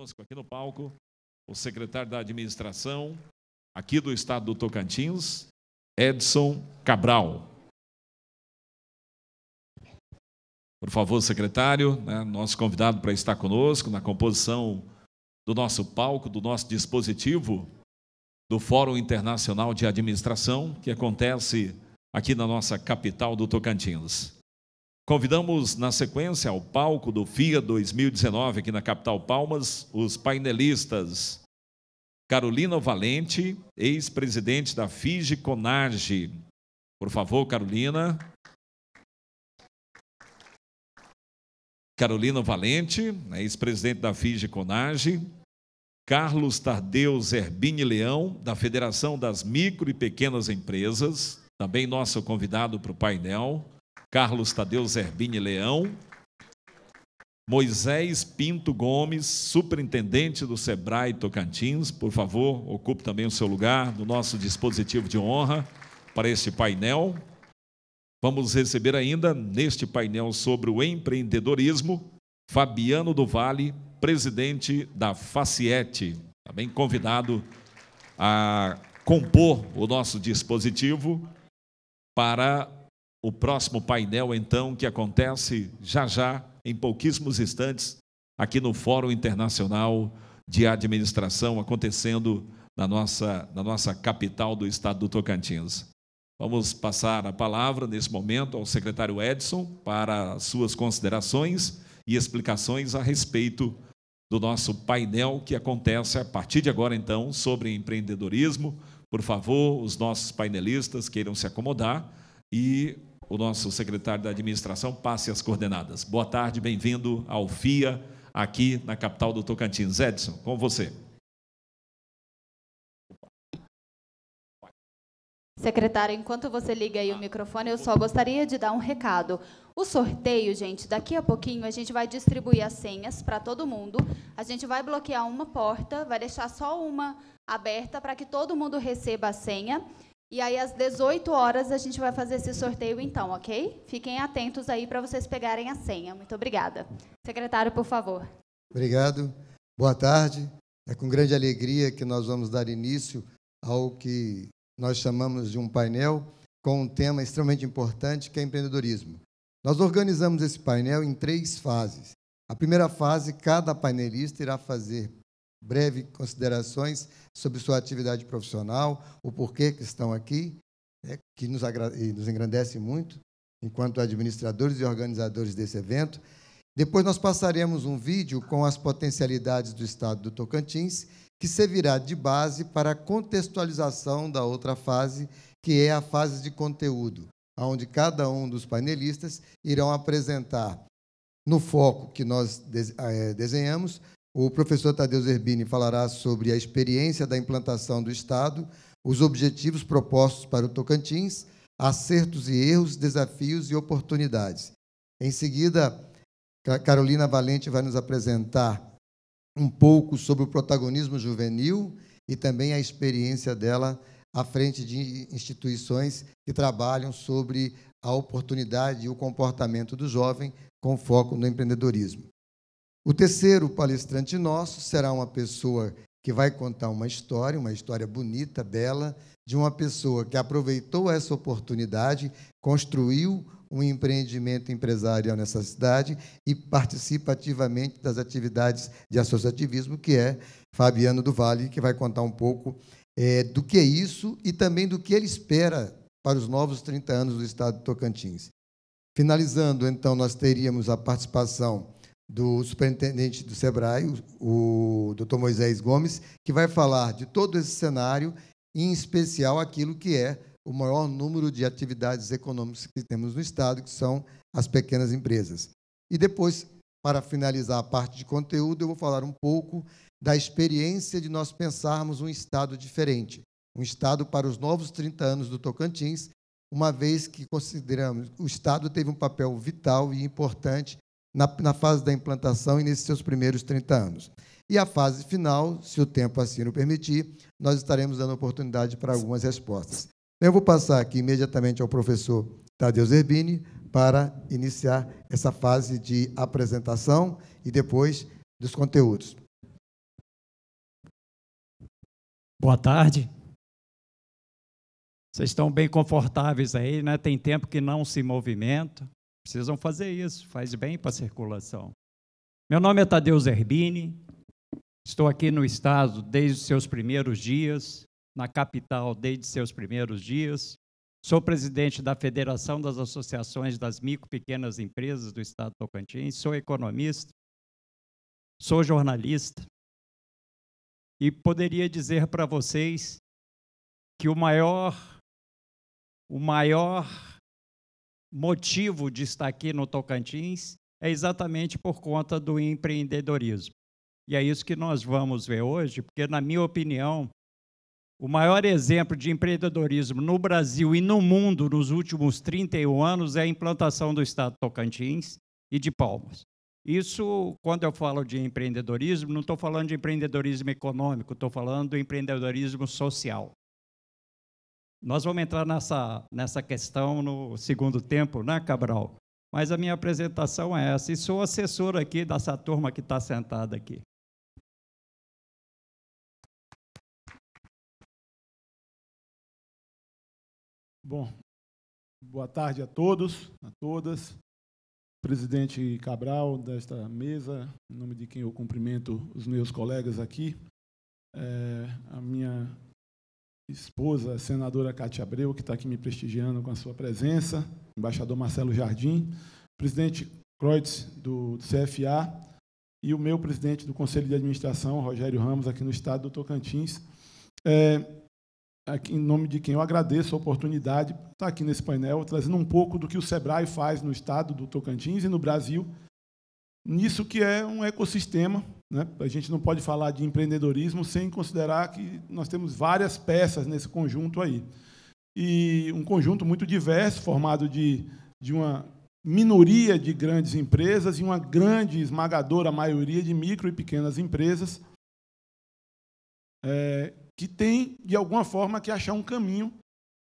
conosco aqui no palco o secretário da administração aqui do estado do Tocantins, Edson Cabral. Por favor, secretário, né, nosso convidado para estar conosco na composição do nosso palco, do nosso dispositivo do Fórum Internacional de Administração, que acontece aqui na nossa capital do Tocantins. Convidamos na sequência ao palco do FIA 2019 aqui na capital Palmas os painelistas Carolina Valente, ex-presidente da FIGE Conage. Por favor, Carolina. Carolina Valente, ex-presidente da FIGE Conage. Carlos Tardeu Zerbini Leão, da Federação das Micro e Pequenas Empresas, também nosso convidado para o painel. Carlos Tadeu Zerbini Leão, Moisés Pinto Gomes, superintendente do Sebrae Tocantins, por favor, ocupe também o seu lugar no nosso dispositivo de honra para este painel. Vamos receber ainda, neste painel sobre o empreendedorismo, Fabiano do Vale, presidente da Faciete, também convidado a compor o nosso dispositivo para o próximo painel, então, que acontece já já, em pouquíssimos instantes, aqui no Fórum Internacional de Administração, acontecendo na nossa, na nossa capital do estado do Tocantins. Vamos passar a palavra, nesse momento, ao secretário Edson para suas considerações e explicações a respeito do nosso painel que acontece a partir de agora, então, sobre empreendedorismo. Por favor, os nossos painelistas queiram se acomodar e o nosso secretário da administração passe as coordenadas. Boa tarde, bem-vindo ao FIA, aqui na capital do Tocantins. Edson, com você. Secretário, enquanto você liga aí o microfone, eu só gostaria de dar um recado. O sorteio, gente, daqui a pouquinho a gente vai distribuir as senhas para todo mundo. A gente vai bloquear uma porta, vai deixar só uma aberta para que todo mundo receba a senha. E aí, às 18 horas, a gente vai fazer esse sorteio, então, ok? Fiquem atentos aí para vocês pegarem a senha. Muito obrigada. Secretário, por favor. Obrigado. Boa tarde. É com grande alegria que nós vamos dar início ao que nós chamamos de um painel com um tema extremamente importante, que é empreendedorismo. Nós organizamos esse painel em três fases. A primeira fase, cada painelista irá fazer breve considerações sobre sua atividade profissional, o porquê que estão aqui, né, que nos, nos engrandece muito, enquanto administradores e organizadores desse evento. Depois nós passaremos um vídeo com as potencialidades do estado do Tocantins, que servirá de base para a contextualização da outra fase, que é a fase de conteúdo, onde cada um dos painelistas irão apresentar no foco que nós eh, desenhamos o professor Tadeu Zerbini falará sobre a experiência da implantação do Estado, os objetivos propostos para o Tocantins, acertos e erros, desafios e oportunidades. Em seguida, Carolina Valente vai nos apresentar um pouco sobre o protagonismo juvenil e também a experiência dela à frente de instituições que trabalham sobre a oportunidade e o comportamento do jovem com foco no empreendedorismo. O terceiro palestrante nosso será uma pessoa que vai contar uma história, uma história bonita, bela, de uma pessoa que aproveitou essa oportunidade, construiu um empreendimento empresarial nessa cidade e participa ativamente das atividades de associativismo, que é Fabiano do Vale, que vai contar um pouco é, do que é isso e também do que ele espera para os novos 30 anos do Estado de Tocantins. Finalizando, então, nós teríamos a participação do superintendente do SEBRAE, o, o Dr. Moisés Gomes, que vai falar de todo esse cenário, em especial aquilo que é o maior número de atividades econômicas que temos no Estado, que são as pequenas empresas. E depois, para finalizar a parte de conteúdo, eu vou falar um pouco da experiência de nós pensarmos um Estado diferente, um Estado para os novos 30 anos do Tocantins, uma vez que consideramos o Estado teve um papel vital e importante na, na fase da implantação e nesses seus primeiros 30 anos. E a fase final, se o tempo assim o permitir, nós estaremos dando oportunidade para algumas respostas. Eu vou passar aqui imediatamente ao professor Tadeu Zerbini para iniciar essa fase de apresentação e depois dos conteúdos. Boa tarde. Vocês estão bem confortáveis aí, né? Tem tempo que não se movimenta. Precisam fazer isso, faz bem para a circulação. Meu nome é Tadeu Zerbini, estou aqui no Estado desde os seus primeiros dias, na capital desde seus primeiros dias. Sou presidente da Federação das Associações das Micro e Pequenas Empresas do Estado do Tocantins, sou economista, sou jornalista e poderia dizer para vocês que o maior o maior motivo de estar aqui no Tocantins é exatamente por conta do empreendedorismo. E é isso que nós vamos ver hoje, porque, na minha opinião, o maior exemplo de empreendedorismo no Brasil e no mundo nos últimos 31 anos é a implantação do Estado Tocantins e de Palmas. Isso, quando eu falo de empreendedorismo, não estou falando de empreendedorismo econômico, estou falando de empreendedorismo social. Nós vamos entrar nessa, nessa questão no segundo tempo, né, Cabral? Mas a minha apresentação é essa. E sou assessor aqui dessa turma que está sentada aqui. Bom, boa tarde a todos, a todas. Presidente Cabral, desta mesa, em nome de quem eu cumprimento os meus colegas aqui. É, a minha esposa, senadora Cátia Abreu, que está aqui me prestigiando com a sua presença, embaixador Marcelo Jardim, presidente Kreutz, do CFA, e o meu presidente do Conselho de Administração, Rogério Ramos, aqui no estado do Tocantins. É, aqui, em nome de quem eu agradeço a oportunidade de estar aqui nesse painel, trazendo um pouco do que o SEBRAE faz no estado do Tocantins e no Brasil nisso que é um ecossistema. Né? A gente não pode falar de empreendedorismo sem considerar que nós temos várias peças nesse conjunto aí. E um conjunto muito diverso, formado de, de uma minoria de grandes empresas e uma grande, esmagadora maioria de micro e pequenas empresas é, que tem, de alguma forma, que achar um caminho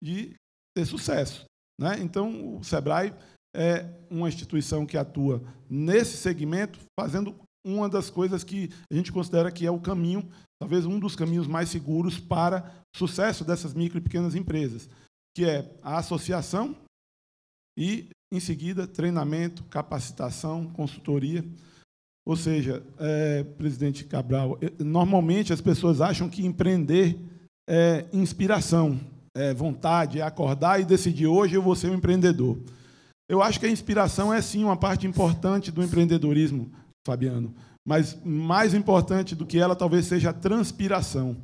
de ter sucesso. Né? Então, o Sebrae é uma instituição que atua nesse segmento, fazendo uma das coisas que a gente considera que é o caminho, talvez um dos caminhos mais seguros para o sucesso dessas micro e pequenas empresas, que é a associação e, em seguida, treinamento, capacitação, consultoria. Ou seja, é, presidente Cabral, eh, normalmente as pessoas acham que empreender é inspiração, é vontade, é acordar e decidir hoje eu vou ser um empreendedor. Eu acho que a inspiração é sim uma parte importante do empreendedorismo, Fabiano, mas mais importante do que ela talvez seja a transpiração.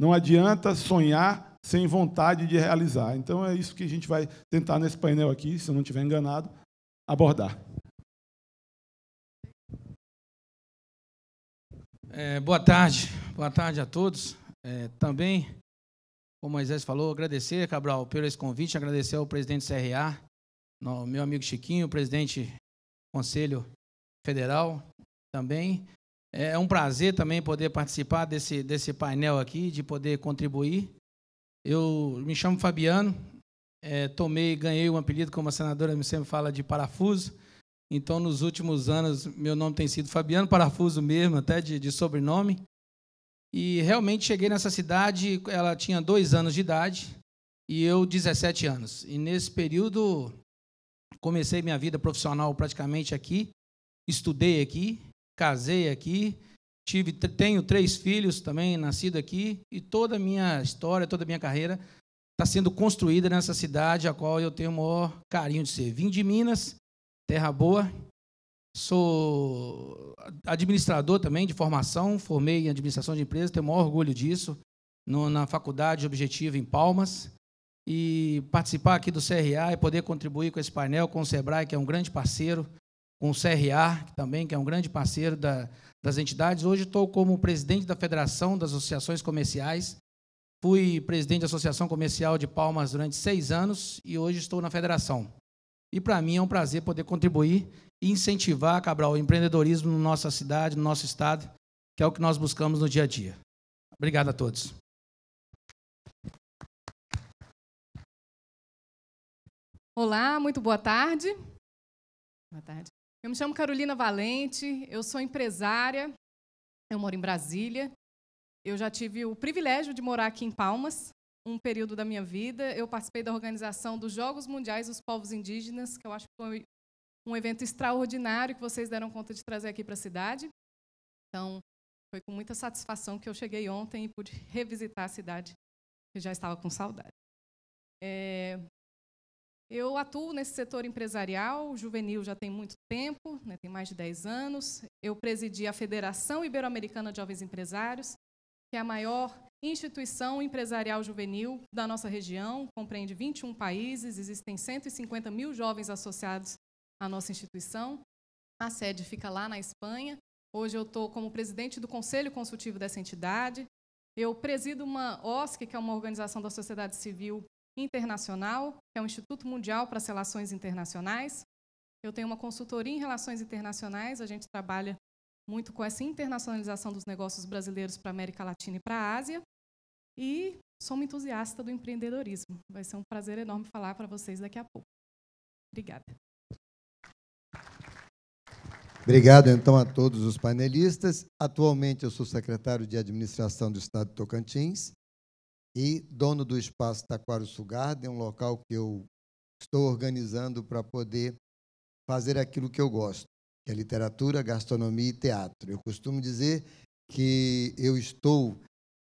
Não adianta sonhar sem vontade de realizar. Então é isso que a gente vai tentar nesse painel aqui, se eu não estiver enganado, abordar. É, boa tarde, boa tarde a todos. É, também, como o Moisés falou, agradecer, Cabral, pelo esse convite, agradecer ao presidente CRA no, meu amigo Chiquinho, presidente do Conselho Federal também. É, é um prazer também poder participar desse, desse painel aqui, de poder contribuir. Eu me chamo Fabiano, é, tomei, ganhei um apelido, como a senadora sempre fala, de parafuso. Então, nos últimos anos, meu nome tem sido Fabiano Parafuso mesmo, até de, de sobrenome. E realmente cheguei nessa cidade, ela tinha dois anos de idade e eu 17 anos. E nesse período Comecei minha vida profissional praticamente aqui, estudei aqui, casei aqui, tive, tenho três filhos também nascido aqui e toda a minha história, toda a minha carreira está sendo construída nessa cidade a qual eu tenho o maior carinho de ser. Vim de Minas, terra boa, sou administrador também de formação, formei em administração de empresas, tenho o maior orgulho disso, no, na Faculdade Objetivo em Palmas e participar aqui do CRA e poder contribuir com esse painel, com o SEBRAE, que é um grande parceiro, com o CRA, que também que é um grande parceiro da, das entidades. Hoje estou como presidente da Federação das Associações Comerciais, fui presidente da Associação Comercial de Palmas durante seis anos e hoje estou na federação. E para mim é um prazer poder contribuir e incentivar, Cabral, o empreendedorismo na nossa cidade, no nosso estado, que é o que nós buscamos no dia a dia. Obrigado a todos. Olá, muito boa tarde. Boa tarde. Eu me chamo Carolina Valente, eu sou empresária, eu moro em Brasília. Eu já tive o privilégio de morar aqui em Palmas um período da minha vida. Eu participei da organização dos Jogos Mundiais dos Povos Indígenas, que eu acho que foi um evento extraordinário que vocês deram conta de trazer aqui para a cidade. Então, foi com muita satisfação que eu cheguei ontem e pude revisitar a cidade, que já estava com saudade. É, eu atuo nesse setor empresarial, juvenil já tem muito tempo, né, tem mais de 10 anos. Eu presidi a Federação Ibero-Americana de Jovens Empresários, que é a maior instituição empresarial juvenil da nossa região, compreende 21 países, existem 150 mil jovens associados à nossa instituição. A sede fica lá na Espanha. Hoje eu estou como presidente do Conselho Consultivo dessa entidade. Eu presido uma OSC, que é uma organização da sociedade civil internacional, que é o Instituto Mundial para as Relações Internacionais. Eu tenho uma consultoria em relações internacionais, a gente trabalha muito com essa internacionalização dos negócios brasileiros para a América Latina e para a Ásia. E sou uma entusiasta do empreendedorismo. Vai ser um prazer enorme falar para vocês daqui a pouco. Obrigada. Obrigado, então, a todos os painelistas. Atualmente, eu sou secretário de Administração do Estado de Tocantins e dono do espaço Taquaruçu é um local que eu estou organizando para poder fazer aquilo que eu gosto, que é literatura, gastronomia e teatro. Eu costumo dizer que eu estou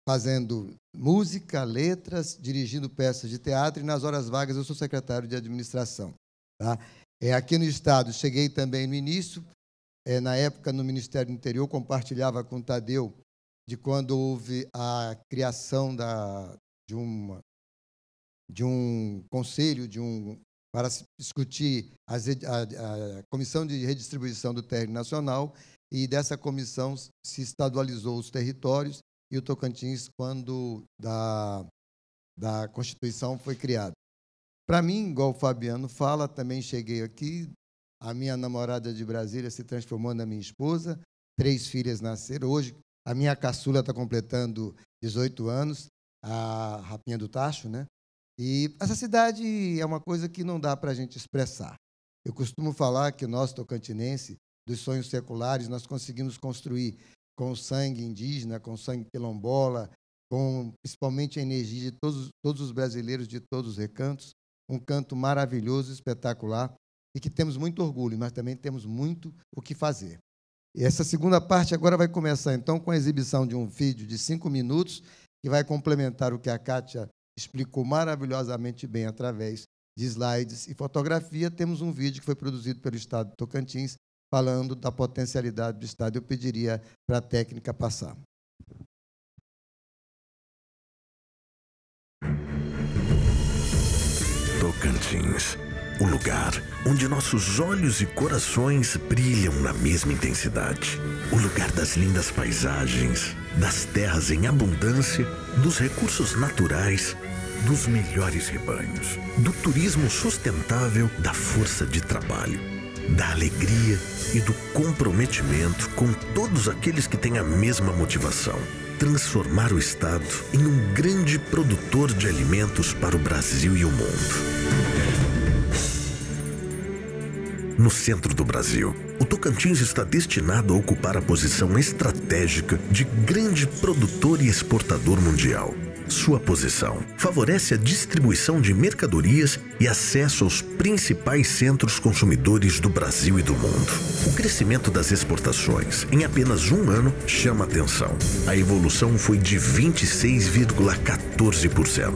fazendo música, letras, dirigindo peças de teatro e nas horas vagas eu sou secretário de administração. Tá? É, aqui no Estado, cheguei também no início, é, na época no Ministério do Interior, compartilhava com o Tadeu de quando houve a criação da, de, uma, de um conselho de um, para discutir as, a, a, comissão de redistribuição do território nacional e dessa comissão se estadualizou os territórios e o Tocantins quando da, da Constituição foi criado. Para mim, igual o Fabiano fala, também cheguei aqui, a minha namorada de Brasília se transformou na minha esposa, três filhas nasceram hoje, a minha caçula está completando 18 anos, a Rapinha do Tacho, né? E essa cidade é uma coisa que não dá para a gente expressar. Eu costumo falar que nós, tocantinense, dos sonhos seculares, nós conseguimos construir com sangue indígena, com sangue quilombola, com principalmente a energia de todos, todos os brasileiros de todos os recantos, um canto maravilhoso, espetacular, e que temos muito orgulho, mas também temos muito o que fazer. E essa segunda parte agora vai começar, então, com a exibição de um vídeo de cinco minutos, que vai complementar o que a Kátia explicou maravilhosamente bem através de slides e fotografia. Temos um vídeo que foi produzido pelo Estado de Tocantins, falando da potencialidade do Estado. Eu pediria para a técnica passar. Tocantins o lugar onde nossos olhos e corações brilham na mesma intensidade. O lugar das lindas paisagens, das terras em abundância, dos recursos naturais, dos melhores rebanhos, do turismo sustentável, da força de trabalho, da alegria e do comprometimento com todos aqueles que têm a mesma motivação transformar o Estado em um grande produtor de alimentos para o Brasil e o mundo no centro do Brasil. O Tocantins está destinado a ocupar a posição estratégica de grande produtor e exportador mundial. Sua posição favorece a distribuição de mercadorias e acesso aos principais centros consumidores do Brasil e do mundo. O crescimento das exportações em apenas um ano chama atenção. A evolução foi de 26,14%.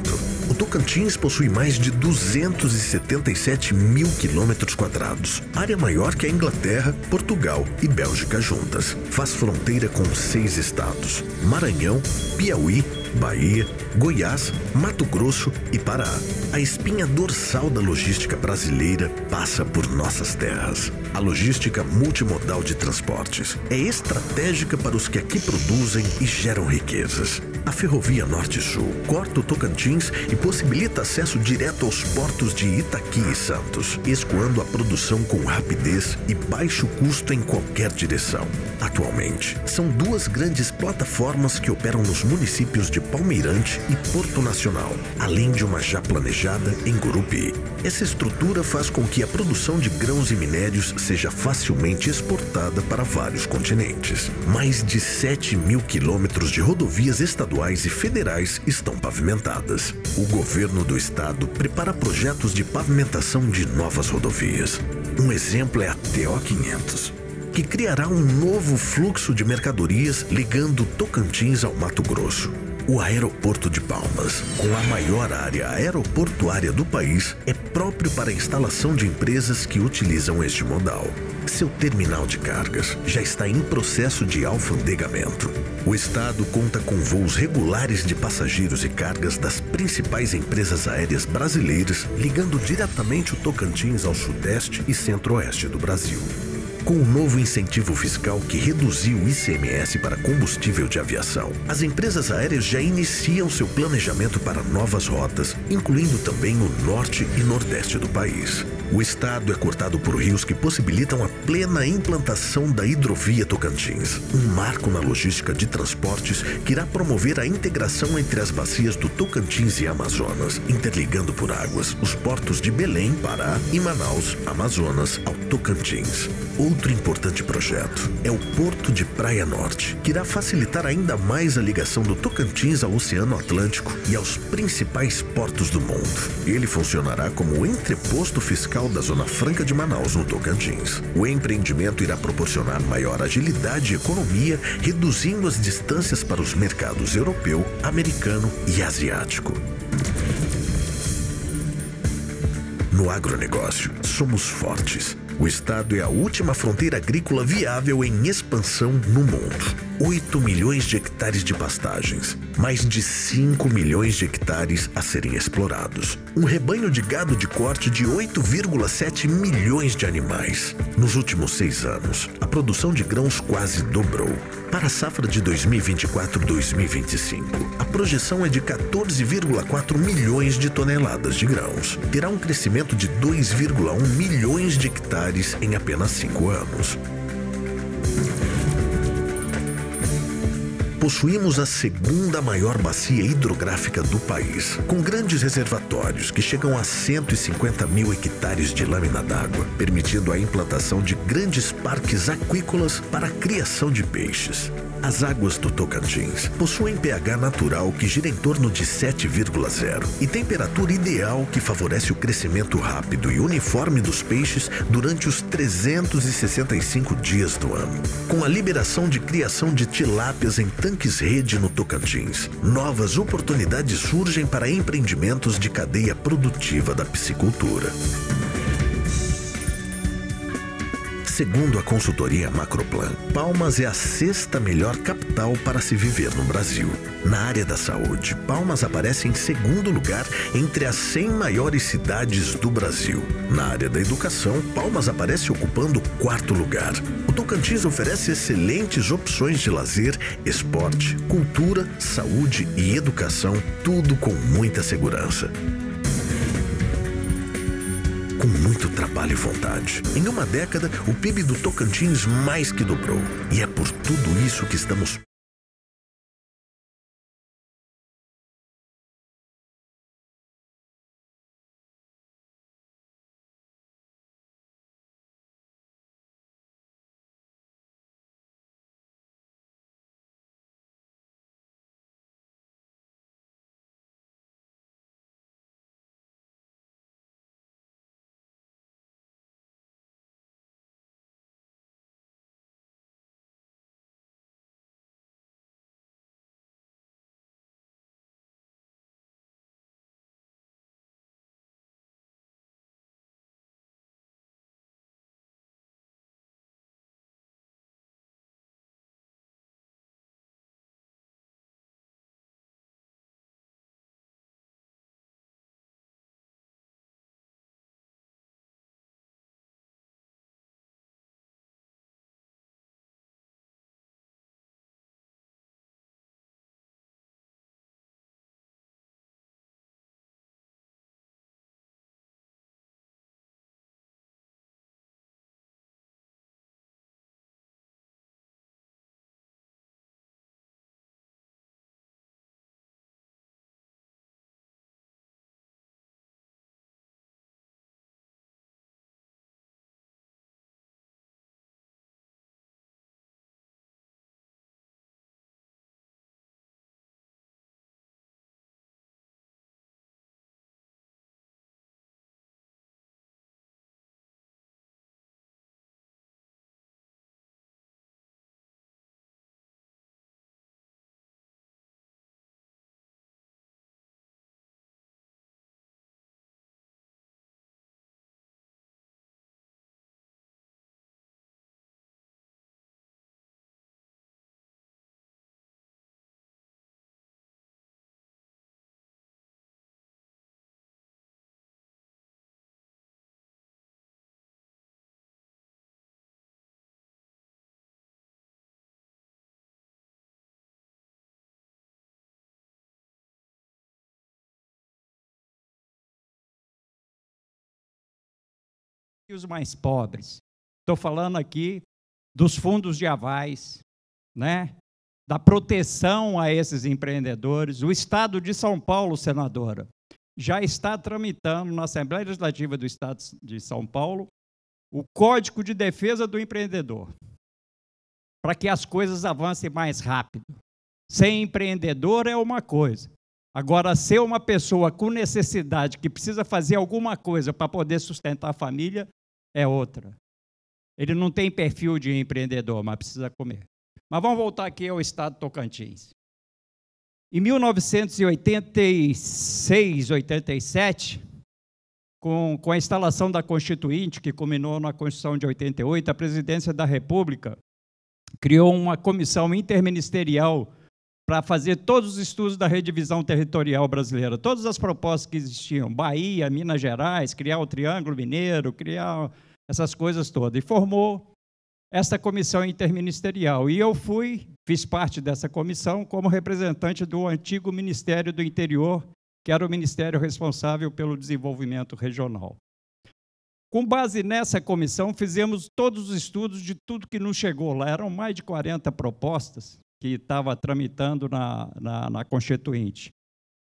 O Tocantins possui mais de 277 mil quilômetros quadrados, área maior que a Inglaterra, Portugal e Bélgica juntas. Faz fronteira com seis estados: Maranhão, Piauí, Bahia Goiás, Mato Grosso e Pará. A espinha dorsal da logística brasileira passa por nossas terras. A logística multimodal de transportes é estratégica para os que aqui produzem e geram riquezas. A Ferrovia Norte-Sul corta o Tocantins e possibilita acesso direto aos portos de Itaqui e Santos, escoando a produção com rapidez e baixo custo em qualquer direção. Atualmente, são duas grandes plataformas que operam nos municípios de Palmeirante e Porto Nacional, além de uma já planejada em Gurupi. Essa estrutura faz com que a produção de grãos e minérios seja facilmente exportada para vários continentes. Mais de 7 mil quilômetros de rodovias estaduais e federais estão pavimentadas. O governo do estado prepara projetos de pavimentação de novas rodovias. Um exemplo é a TO 500, que criará um novo fluxo de mercadorias ligando Tocantins ao Mato Grosso. O aeroporto de Palmas, com a maior área aeroportuária do país, é próprio para a instalação de empresas que utilizam este modal. Seu terminal de cargas já está em processo de alfandegamento. O estado conta com voos regulares de passageiros e cargas das principais empresas aéreas brasileiras, ligando diretamente o Tocantins ao sudeste e centro-oeste do Brasil. Com o novo incentivo fiscal que reduziu o ICMS para combustível de aviação, as empresas aéreas já iniciam seu planejamento para novas rotas, incluindo também o norte e nordeste do país. O estado é cortado por rios que possibilitam a plena implantação da hidrovia Tocantins, um marco na logística de transportes que irá promover a integração entre as bacias do Tocantins e Amazonas, interligando por águas os portos de Belém, Pará e Manaus, Amazonas, ao Tocantins. Outro importante projeto é o Porto de Praia Norte, que irá facilitar ainda mais a ligação do Tocantins ao Oceano Atlântico e aos principais portos do mundo. Ele funcionará como o entreposto fiscal da Zona Franca de Manaus, no Tocantins. O empreendimento irá proporcionar maior agilidade e economia, reduzindo as distâncias para os mercados europeu, americano e asiático. No agronegócio, somos fortes o estado é a última fronteira agrícola viável em expansão no mundo. 8 milhões de hectares de pastagens, mais de 5 milhões de hectares a serem explorados. Um rebanho de gado de corte de 8,7 milhões de animais. Nos últimos seis anos, a produção de grãos quase dobrou. Para a safra de 2024-2025, a projeção é de 14,4 milhões de toneladas de grãos. Terá um crescimento de 2,1 milhões de hectares em apenas cinco anos possuímos a segunda maior bacia hidrográfica do país, com grandes reservatórios que chegam a 150 mil hectares de lâmina d'água, permitindo a implantação de grandes parques aquícolas para a criação de peixes. As águas do Tocantins possuem pH natural que gira em torno de 7,0 e temperatura ideal que favorece o crescimento rápido e uniforme dos peixes durante os 365 dias do ano. Com a liberação de criação de tilápias em tanques-rede no Tocantins, novas oportunidades surgem para empreendimentos de cadeia produtiva da piscicultura. Segundo a consultoria Macroplan, Palmas é a sexta melhor capital para se viver no Brasil. Na área da saúde, Palmas aparece em segundo lugar entre as 100 maiores cidades do Brasil. Na área da educação, Palmas aparece ocupando quarto lugar. O Tocantins oferece excelentes opções de lazer, esporte, cultura, saúde e educação, tudo com muita segurança com muito trabalho e vontade. Em uma década, o PIB do Tocantins mais que dobrou. E é por tudo isso que estamos e os mais pobres. Estou falando aqui dos fundos de avais, né? da proteção a esses empreendedores. O Estado de São Paulo, senadora, já está tramitando na Assembleia Legislativa do Estado de São Paulo o Código de Defesa do Empreendedor, para que as coisas avancem mais rápido. Ser empreendedor é uma coisa. Agora, ser uma pessoa com necessidade que precisa fazer alguma coisa para poder sustentar a família é outra. Ele não tem perfil de empreendedor, mas precisa comer. Mas vamos voltar aqui ao estado Tocantins. Em 1986, 87, com, com a instalação da Constituinte, que culminou na Constituição de 88, a Presidência da República criou uma comissão interministerial para fazer todos os estudos da redivisão territorial brasileira, todas as propostas que existiam, Bahia, Minas Gerais, criar o Triângulo Mineiro, criar essas coisas todas. E formou essa comissão interministerial. E eu fui, fiz parte dessa comissão como representante do antigo Ministério do Interior, que era o ministério responsável pelo desenvolvimento regional. Com base nessa comissão, fizemos todos os estudos de tudo que nos chegou lá. Eram mais de 40 propostas que estava tramitando na, na, na Constituinte.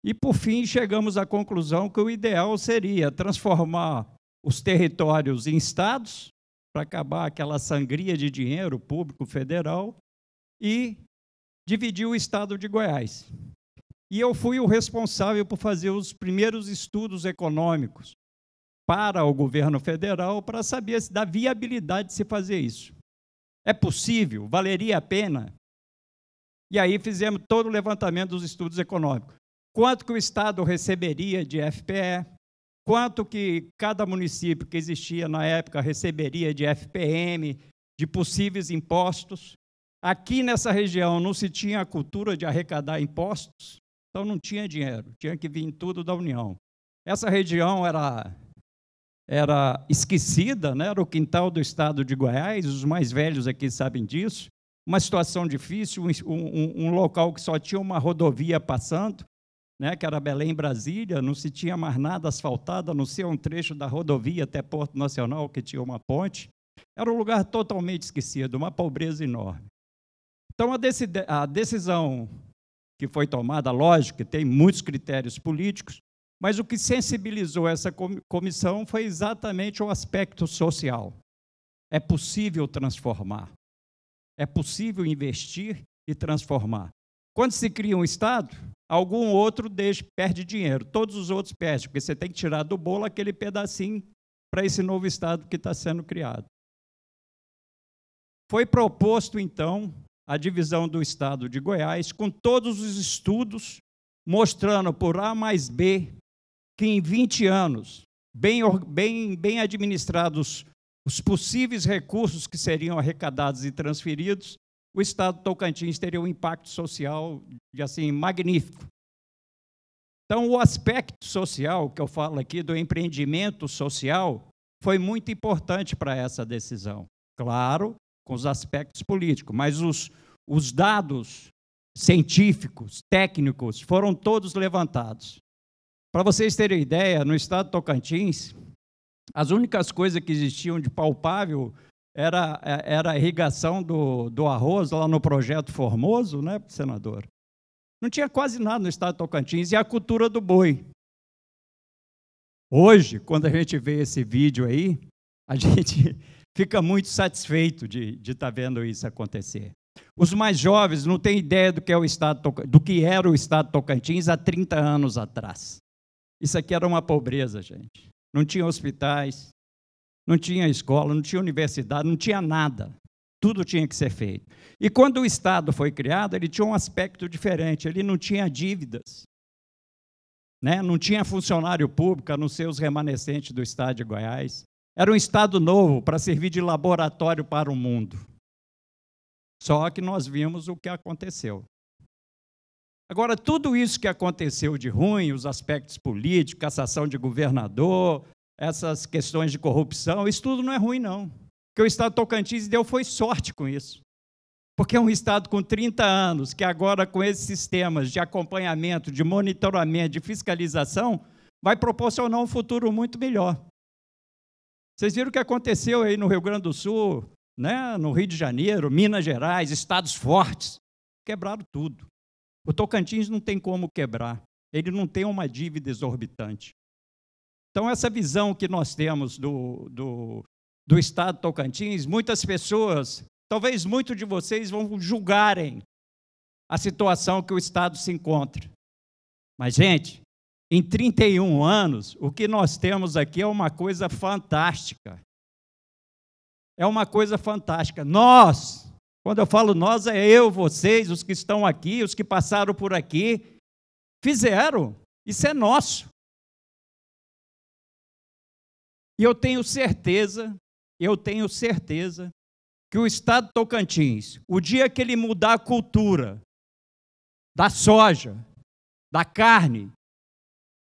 E, por fim, chegamos à conclusão que o ideal seria transformar os territórios em estados, para acabar aquela sangria de dinheiro público federal, e dividir o estado de Goiás. E eu fui o responsável por fazer os primeiros estudos econômicos para o governo federal para saber se da viabilidade de se fazer isso. É possível? Valeria a pena? E aí fizemos todo o levantamento dos estudos econômicos. Quanto que o Estado receberia de FPE, quanto que cada município que existia na época receberia de FPM, de possíveis impostos. Aqui nessa região não se tinha a cultura de arrecadar impostos, então não tinha dinheiro, tinha que vir tudo da União. Essa região era era esquecida, né? era o quintal do estado de Goiás, os mais velhos aqui sabem disso uma situação difícil, um, um, um local que só tinha uma rodovia passando, né, que era Belém-Brasília, não se tinha mais nada asfaltado, a não ser um trecho da rodovia até Porto Nacional, que tinha uma ponte. Era um lugar totalmente esquecido, uma pobreza enorme. Então, a, decisão que foi tomada, lógico que tem muitos critérios políticos, mas o que sensibilizou essa comissão foi exatamente o aspecto social. É possível transformar. É possível investir e transformar. Quando se cria um Estado, algum outro deixa, perde dinheiro, todos os outros perdem, porque você tem que tirar do bolo aquele pedacinho para esse novo Estado que está sendo criado. Foi proposto, então, a divisão do Estado de Goiás, com todos os estudos mostrando por A mais B que em 20 anos, bem, bem, bem administrados os possíveis recursos que seriam arrecadados e transferidos, o Estado do Tocantins teria um impacto social assim magnífico. Então, o aspecto social que eu falo aqui do empreendimento social foi muito importante para essa decisão. Claro, com os aspectos políticos, mas os, os dados científicos, técnicos, foram todos levantados. Para vocês terem ideia, no estado de Tocantins, as únicas coisas que existiam de palpável era, é, era a irrigação do, do arroz lá no projeto Formoso, né, senador? Não tinha quase nada no estado de Tocantins e a cultura do boi. Hoje, quando a gente vê esse vídeo aí, a gente fica muito satisfeito de, de estar tá vendo isso acontecer. Os mais jovens não têm ideia do que, é o estado, do que era o estado de Tocantins há 30 anos atrás. Isso aqui era uma pobreza, gente não tinha hospitais, não tinha escola, não tinha universidade, não tinha nada. Tudo tinha que ser feito. E quando o Estado foi criado, ele tinha um aspecto diferente, ele não tinha dívidas. Né? Não tinha funcionário público, a não ser os remanescentes do Estado de Goiás. Era um Estado novo para servir de laboratório para o mundo. Só que nós vimos o que aconteceu. Agora, tudo isso que aconteceu de ruim, os aspectos políticos, cassação de governador, essas questões de corrupção, isso tudo não é ruim, não. Porque que o Estado Tocantins deu foi sorte com isso. Porque é um Estado com 30 anos, que agora, com esses sistemas de acompanhamento, de monitoramento, de fiscalização, vai proporcionar um futuro muito melhor. Vocês viram o que aconteceu aí no Rio Grande do Sul, né? no Rio de Janeiro, Minas Gerais, estados fortes, quebraram tudo. O Tocantins não tem como quebrar, ele não tem uma dívida exorbitante. Então, essa visão que nós temos do, do, do Estado Tocantins, muitas pessoas, talvez muitos de vocês, vão julgarem a situação que o Estado se encontra. Mas, gente, em 31 anos, o que nós temos aqui é uma coisa fantástica. É uma coisa fantástica. Nós, quando eu falo nós, é eu, vocês, os que estão aqui, os que passaram por aqui. Fizeram. Isso é nosso. E eu tenho certeza, eu tenho certeza, que o Estado de Tocantins, o dia que ele mudar a cultura da soja, da carne,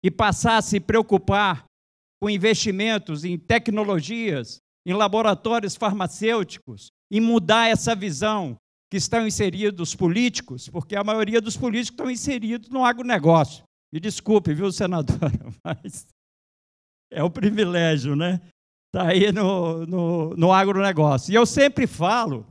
e passar a se preocupar com investimentos em tecnologias, em laboratórios farmacêuticos, e mudar essa visão que estão inseridos políticos, porque a maioria dos políticos estão inseridos no agronegócio. Me desculpe, viu, senadora, mas é o um privilégio, né? Está aí no, no, no agronegócio. E eu sempre falo,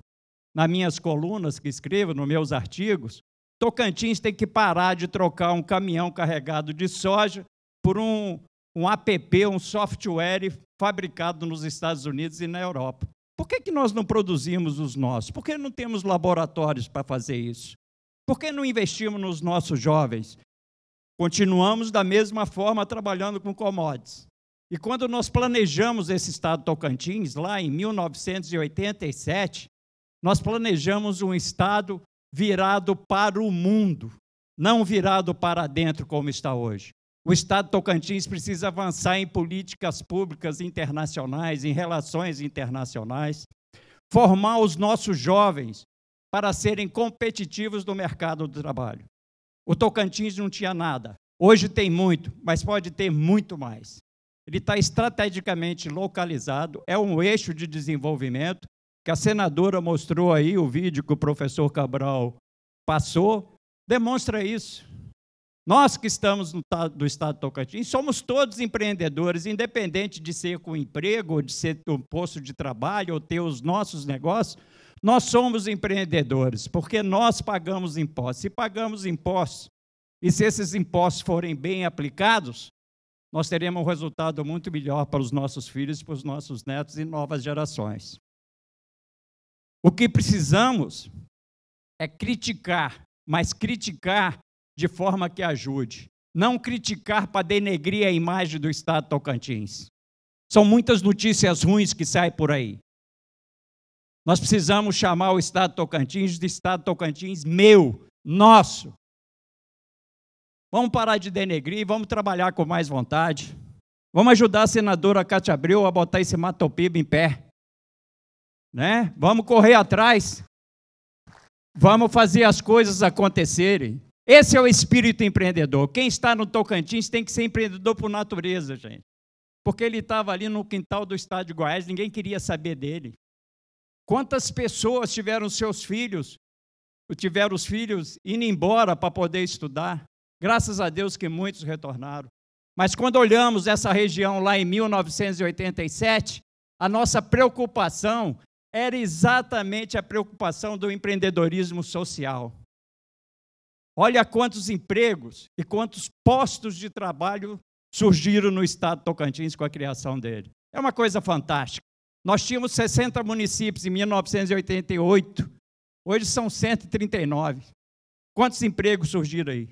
nas minhas colunas que escrevo, nos meus artigos, Tocantins tem que parar de trocar um caminhão carregado de soja por um, um app, um software fabricado nos Estados Unidos e na Europa. Por que, que nós não produzimos os nossos? Por que não temos laboratórios para fazer isso? Por que não investimos nos nossos jovens? Continuamos da mesma forma trabalhando com commodities. E quando nós planejamos esse estado Tocantins, lá em 1987, nós planejamos um estado virado para o mundo, não virado para dentro como está hoje. O Estado Tocantins precisa avançar em políticas públicas internacionais, em relações internacionais, formar os nossos jovens para serem competitivos no mercado do trabalho. O Tocantins não tinha nada. Hoje tem muito, mas pode ter muito mais. Ele está estrategicamente localizado, é um eixo de desenvolvimento que a senadora mostrou aí, o vídeo que o professor Cabral passou, demonstra isso. Nós que estamos no do estado de Tocantins, somos todos empreendedores, independente de ser com emprego, de ser um posto de trabalho, ou ter os nossos negócios, nós somos empreendedores, porque nós pagamos impostos. Se pagamos impostos, e se esses impostos forem bem aplicados, nós teremos um resultado muito melhor para os nossos filhos, para os nossos netos e novas gerações. O que precisamos é criticar, mas criticar de forma que ajude. Não criticar para denegrir a imagem do Estado Tocantins. São muitas notícias ruins que saem por aí. Nós precisamos chamar o Estado Tocantins de Estado Tocantins meu, nosso. Vamos parar de denegrir, vamos trabalhar com mais vontade. Vamos ajudar a senadora Cátia Abreu a botar esse Matopiba em pé. Né? Vamos correr atrás. Vamos fazer as coisas acontecerem. Esse é o espírito empreendedor. Quem está no Tocantins tem que ser empreendedor por natureza, gente. Porque ele estava ali no quintal do estado de Goiás, ninguém queria saber dele. Quantas pessoas tiveram seus filhos, tiveram os filhos indo embora para poder estudar? Graças a Deus que muitos retornaram. Mas quando olhamos essa região lá em 1987, a nossa preocupação era exatamente a preocupação do empreendedorismo social. Olha quantos empregos e quantos postos de trabalho surgiram no estado de Tocantins com a criação dele. É uma coisa fantástica. Nós tínhamos 60 municípios em 1988, hoje são 139. Quantos empregos surgiram aí?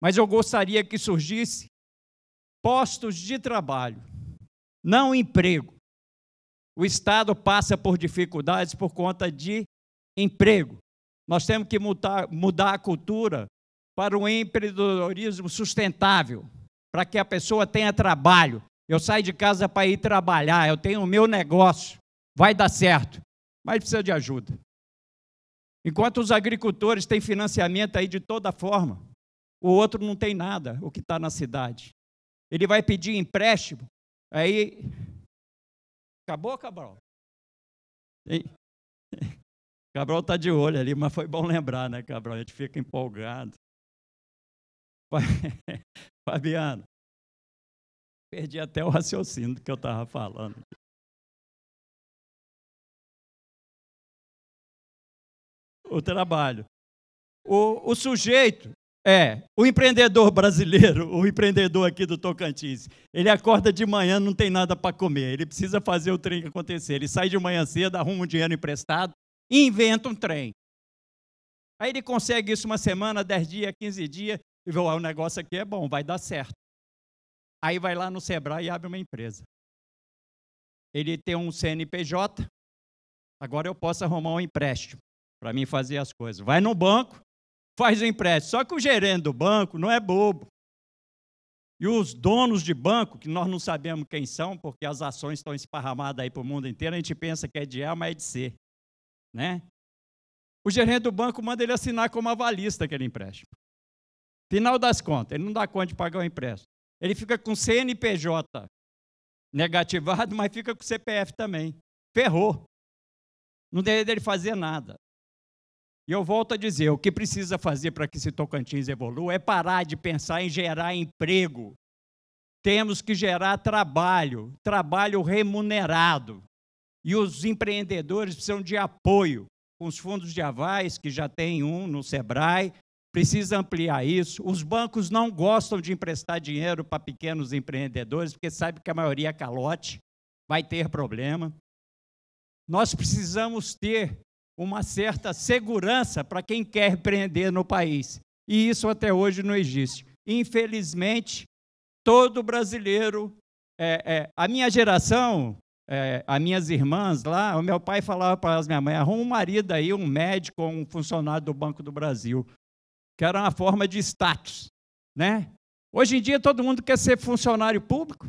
Mas eu gostaria que surgisse postos de trabalho, não emprego. O Estado passa por dificuldades por conta de emprego. Nós temos que mudar, mudar a cultura para um empreendedorismo sustentável, para que a pessoa tenha trabalho. Eu saio de casa para ir trabalhar, eu tenho o meu negócio, vai dar certo, mas precisa de ajuda. Enquanto os agricultores têm financiamento aí de toda forma, o outro não tem nada, o que está na cidade. Ele vai pedir empréstimo, aí. Acabou, Cabral? Cabral está de olho ali, mas foi bom lembrar, né, Cabral? A gente fica empolgado. Fabiano, perdi até o raciocínio do que eu estava falando. O trabalho. O, o sujeito, é, o empreendedor brasileiro, o empreendedor aqui do Tocantins, ele acorda de manhã, não tem nada para comer, ele precisa fazer o trem acontecer. Ele sai de manhã cedo, arruma um dinheiro emprestado, inventa um trem. Aí ele consegue isso uma semana, dez dias, quinze dias, e vê, o negócio aqui é bom, vai dar certo. Aí vai lá no Sebrae e abre uma empresa. Ele tem um CNPJ, agora eu posso arrumar um empréstimo para mim fazer as coisas. Vai no banco, faz o empréstimo. Só que o gerente do banco não é bobo. E os donos de banco, que nós não sabemos quem são, porque as ações estão esparramadas aí para o mundo inteiro, a gente pensa que é de A, mas é de C né? O gerente do banco manda ele assinar como avalista aquele empréstimo. Final das contas, ele não dá conta de pagar o empréstimo. Ele fica com CNPJ negativado, mas fica com CPF também. Ferrou. Não deveria ele fazer nada. E eu volto a dizer, o que precisa fazer para que esse Tocantins evolua é parar de pensar em gerar emprego. Temos que gerar trabalho, trabalho remunerado. E os empreendedores precisam de apoio com os fundos de avais, que já tem um no Sebrae, precisa ampliar isso. Os bancos não gostam de emprestar dinheiro para pequenos empreendedores, porque sabe que a maioria é calote, vai ter problema. Nós precisamos ter uma certa segurança para quem quer empreender no país. E isso até hoje não existe. Infelizmente, todo brasileiro. É, é, a minha geração é, as minhas irmãs lá, o meu pai falava para as minha mãe, arruma um marido aí, um médico um funcionário do Banco do Brasil, que era uma forma de status, né? Hoje em dia todo mundo quer ser funcionário público,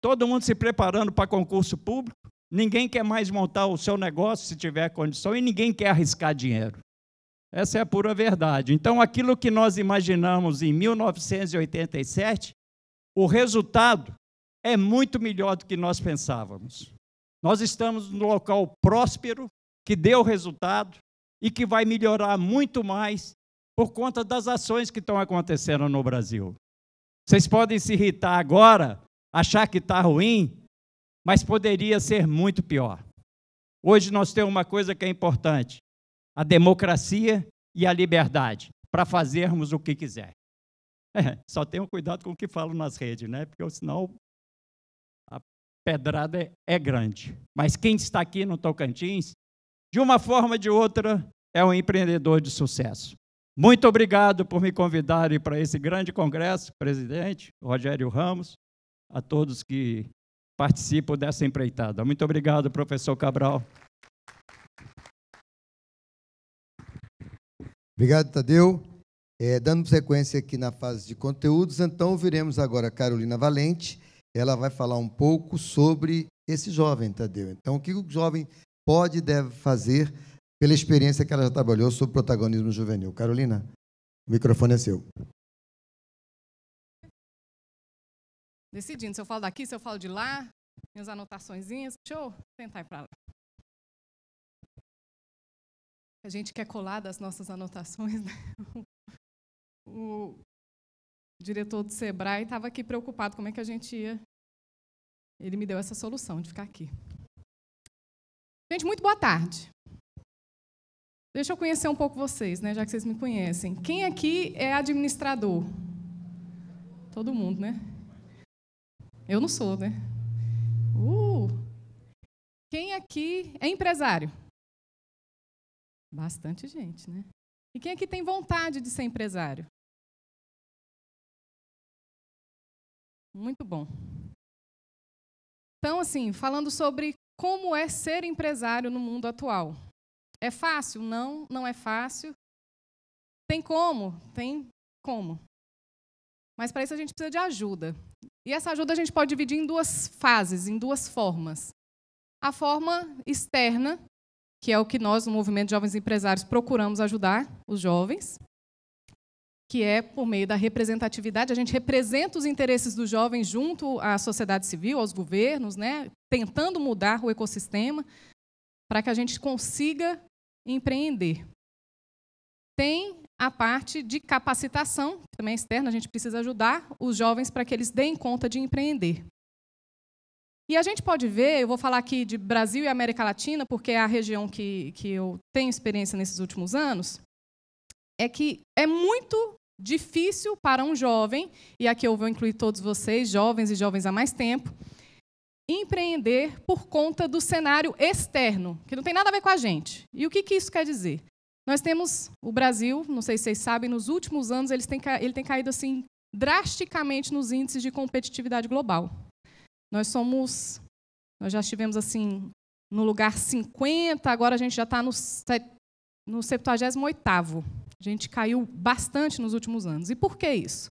todo mundo se preparando para concurso público, ninguém quer mais montar o seu negócio se tiver condição e ninguém quer arriscar dinheiro. Essa é a pura verdade. Então, aquilo que nós imaginamos em 1987, o resultado é muito melhor do que nós pensávamos. Nós estamos num local próspero, que deu resultado e que vai melhorar muito mais por conta das ações que estão acontecendo no Brasil. Vocês podem se irritar agora, achar que está ruim, mas poderia ser muito pior. Hoje nós temos uma coisa que é importante: a democracia e a liberdade para fazermos o que quiser. É, só tenham cuidado com o que falam nas redes, né? Porque senão pedrada é, é, grande. Mas quem está aqui no Tocantins, de uma forma ou de outra, é um empreendedor de sucesso. Muito obrigado por me convidarem para esse grande congresso, presidente Rogério Ramos, a todos que participam dessa empreitada. Muito obrigado, professor Cabral. Obrigado, Tadeu. É, dando sequência aqui na fase de conteúdos, então ouviremos agora a Carolina Valente ela vai falar um pouco sobre esse jovem, Tadeu. Então, o que o jovem pode e deve fazer pela experiência que ela já trabalhou sobre protagonismo juvenil. Carolina, o microfone é seu. Decidindo se eu falo daqui, se eu falo de lá, minhas anotações, Deixa eu tentar ir para lá. A gente quer colar das nossas anotações, né? O, diretor do Sebrae, estava aqui preocupado como é que a gente ia. Ele me deu essa solução de ficar aqui. Gente, muito boa tarde. Deixa eu conhecer um pouco vocês, né, já que vocês me conhecem. Quem aqui é administrador? Todo mundo, né? Eu não sou, né? Uh! Quem aqui é empresário? Bastante gente, né? E quem aqui tem vontade de ser empresário? Muito bom. Então, assim, falando sobre como é ser empresário no mundo atual. É fácil? Não, não é fácil. Tem como? Tem como. Mas para isso a gente precisa de ajuda. E essa ajuda a gente pode dividir em duas fases, em duas formas. A forma externa, que é o que nós, no Movimento Jovens Empresários, procuramos ajudar os jovens que é por meio da representatividade. A gente representa os interesses dos jovens junto à sociedade civil, aos governos, né, tentando mudar o ecossistema para que a gente consiga empreender. Tem a parte de capacitação, também externa, a gente precisa ajudar os jovens para que eles deem conta de empreender. E a gente pode ver, eu vou falar aqui de Brasil e América Latina, porque é a região que, que eu tenho experiência nesses últimos anos, é que é muito difícil para um jovem, e aqui eu vou incluir todos vocês, jovens e jovens há mais tempo, empreender por conta do cenário externo, que não tem nada a ver com a gente. E o que, que isso quer dizer? Nós temos o Brasil, não sei se vocês sabem, nos últimos anos ele tem, ele tem caído assim drasticamente nos índices de competitividade global. Nós somos, nós já estivemos assim no lugar 50, agora a gente já está no, no 78 a gente caiu bastante nos últimos anos. E por que isso?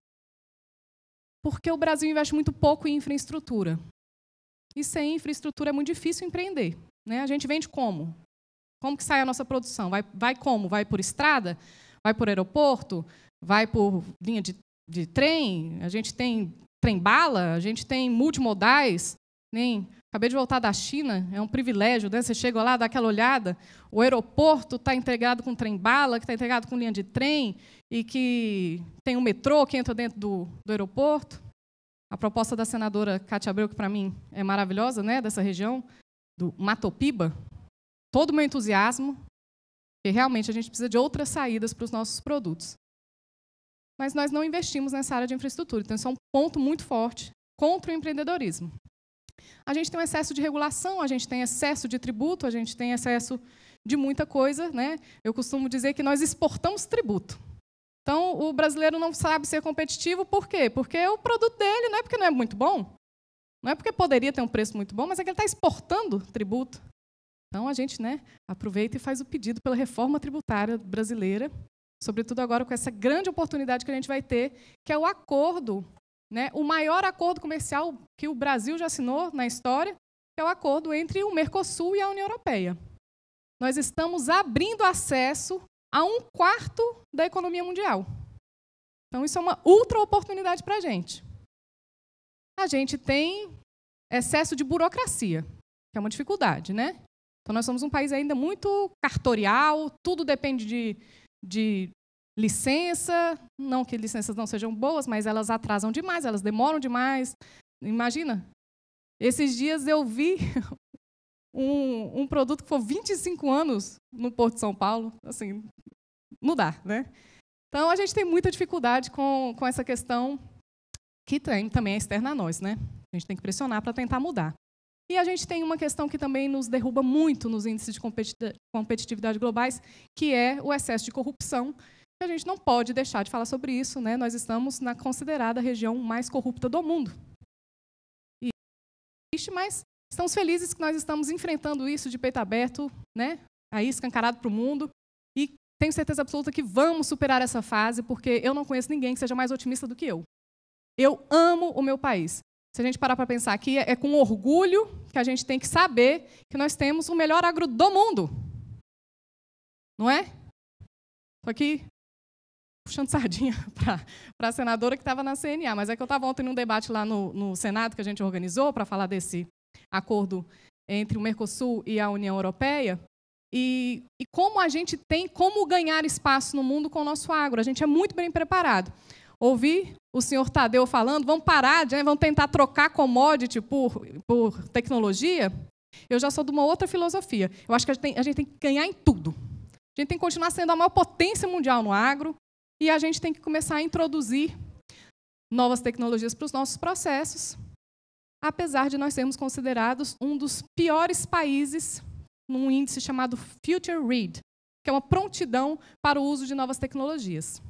Porque o Brasil investe muito pouco em infraestrutura. E sem infraestrutura é muito difícil empreender. Né? A gente vende como? Como que sai a nossa produção? Vai, vai como? Vai por estrada? Vai por aeroporto? Vai por linha de, de trem? A gente tem trem-bala? A gente tem multimodais? Nem Acabei de voltar da China, é um privilégio, né? Você chega lá, dá aquela olhada, o aeroporto está integrado com trem-bala, que está integrado com linha de trem, e que tem um metrô que entra dentro do, do aeroporto. A proposta da senadora Cátia Abreu, que para mim é maravilhosa, né? Dessa região, do Matopiba. Todo o meu entusiasmo, que realmente a gente precisa de outras saídas para os nossos produtos. Mas nós não investimos nessa área de infraestrutura, então isso é um ponto muito forte contra o empreendedorismo. A gente tem um excesso de regulação, a gente tem excesso de tributo, a gente tem excesso de muita coisa. Né? Eu costumo dizer que nós exportamos tributo. Então, o brasileiro não sabe ser competitivo, por quê? Porque é o produto dele não é porque não é muito bom, não é porque poderia ter um preço muito bom, mas é que ele está exportando tributo. Então, a gente né, aproveita e faz o pedido pela reforma tributária brasileira, sobretudo agora com essa grande oportunidade que a gente vai ter, que é o acordo né, o maior acordo comercial que o Brasil já assinou na história, é o acordo entre o Mercosul e a União Europeia. Nós estamos abrindo acesso a um quarto da economia mundial. Então, isso é uma ultra oportunidade para a gente. A gente tem excesso de burocracia, que é uma dificuldade, né? Então, nós somos um país ainda muito cartorial, tudo depende de, de licença, não que licenças não sejam boas, mas elas atrasam demais, elas demoram demais. Imagina, esses dias eu vi um, um produto que foi 25 anos no Porto de São Paulo, assim, não dá, né? Então, a gente tem muita dificuldade com, com essa questão que tem, também é externa a nós, né? A gente tem que pressionar para tentar mudar. E a gente tem uma questão que também nos derruba muito nos índices de competitividade globais, que é o excesso de corrupção, a gente não pode deixar de falar sobre isso, né? Nós estamos na considerada região mais corrupta do mundo. E existe, mas estamos felizes que nós estamos enfrentando isso de peito aberto, né? Aí escancarado para o mundo. E tenho certeza absoluta que vamos superar essa fase, porque eu não conheço ninguém que seja mais otimista do que eu. Eu amo o meu país. Se a gente parar para pensar aqui, é com orgulho que a gente tem que saber que nós temos o melhor agro do mundo. Não é? Estou aqui puxando sardinha para a senadora que estava na CNA, mas é que eu estava ontem num debate lá no, no Senado que a gente organizou para falar desse acordo entre o Mercosul e a União Europeia. E, e, como a gente tem como ganhar espaço no mundo com o nosso agro. A gente é muito bem preparado. Ouvi o senhor Tadeu falando, vamos parar, de, vamos tentar trocar commodity por, por tecnologia. Eu já sou de uma outra filosofia. Eu acho que a gente, tem, a gente tem que ganhar em tudo. A gente tem que continuar sendo a maior potência mundial no agro, e a gente tem que começar a introduzir novas tecnologias para os nossos processos, apesar de nós sermos considerados um dos piores países num índice chamado Future Read, que é uma prontidão para o uso de novas tecnologias.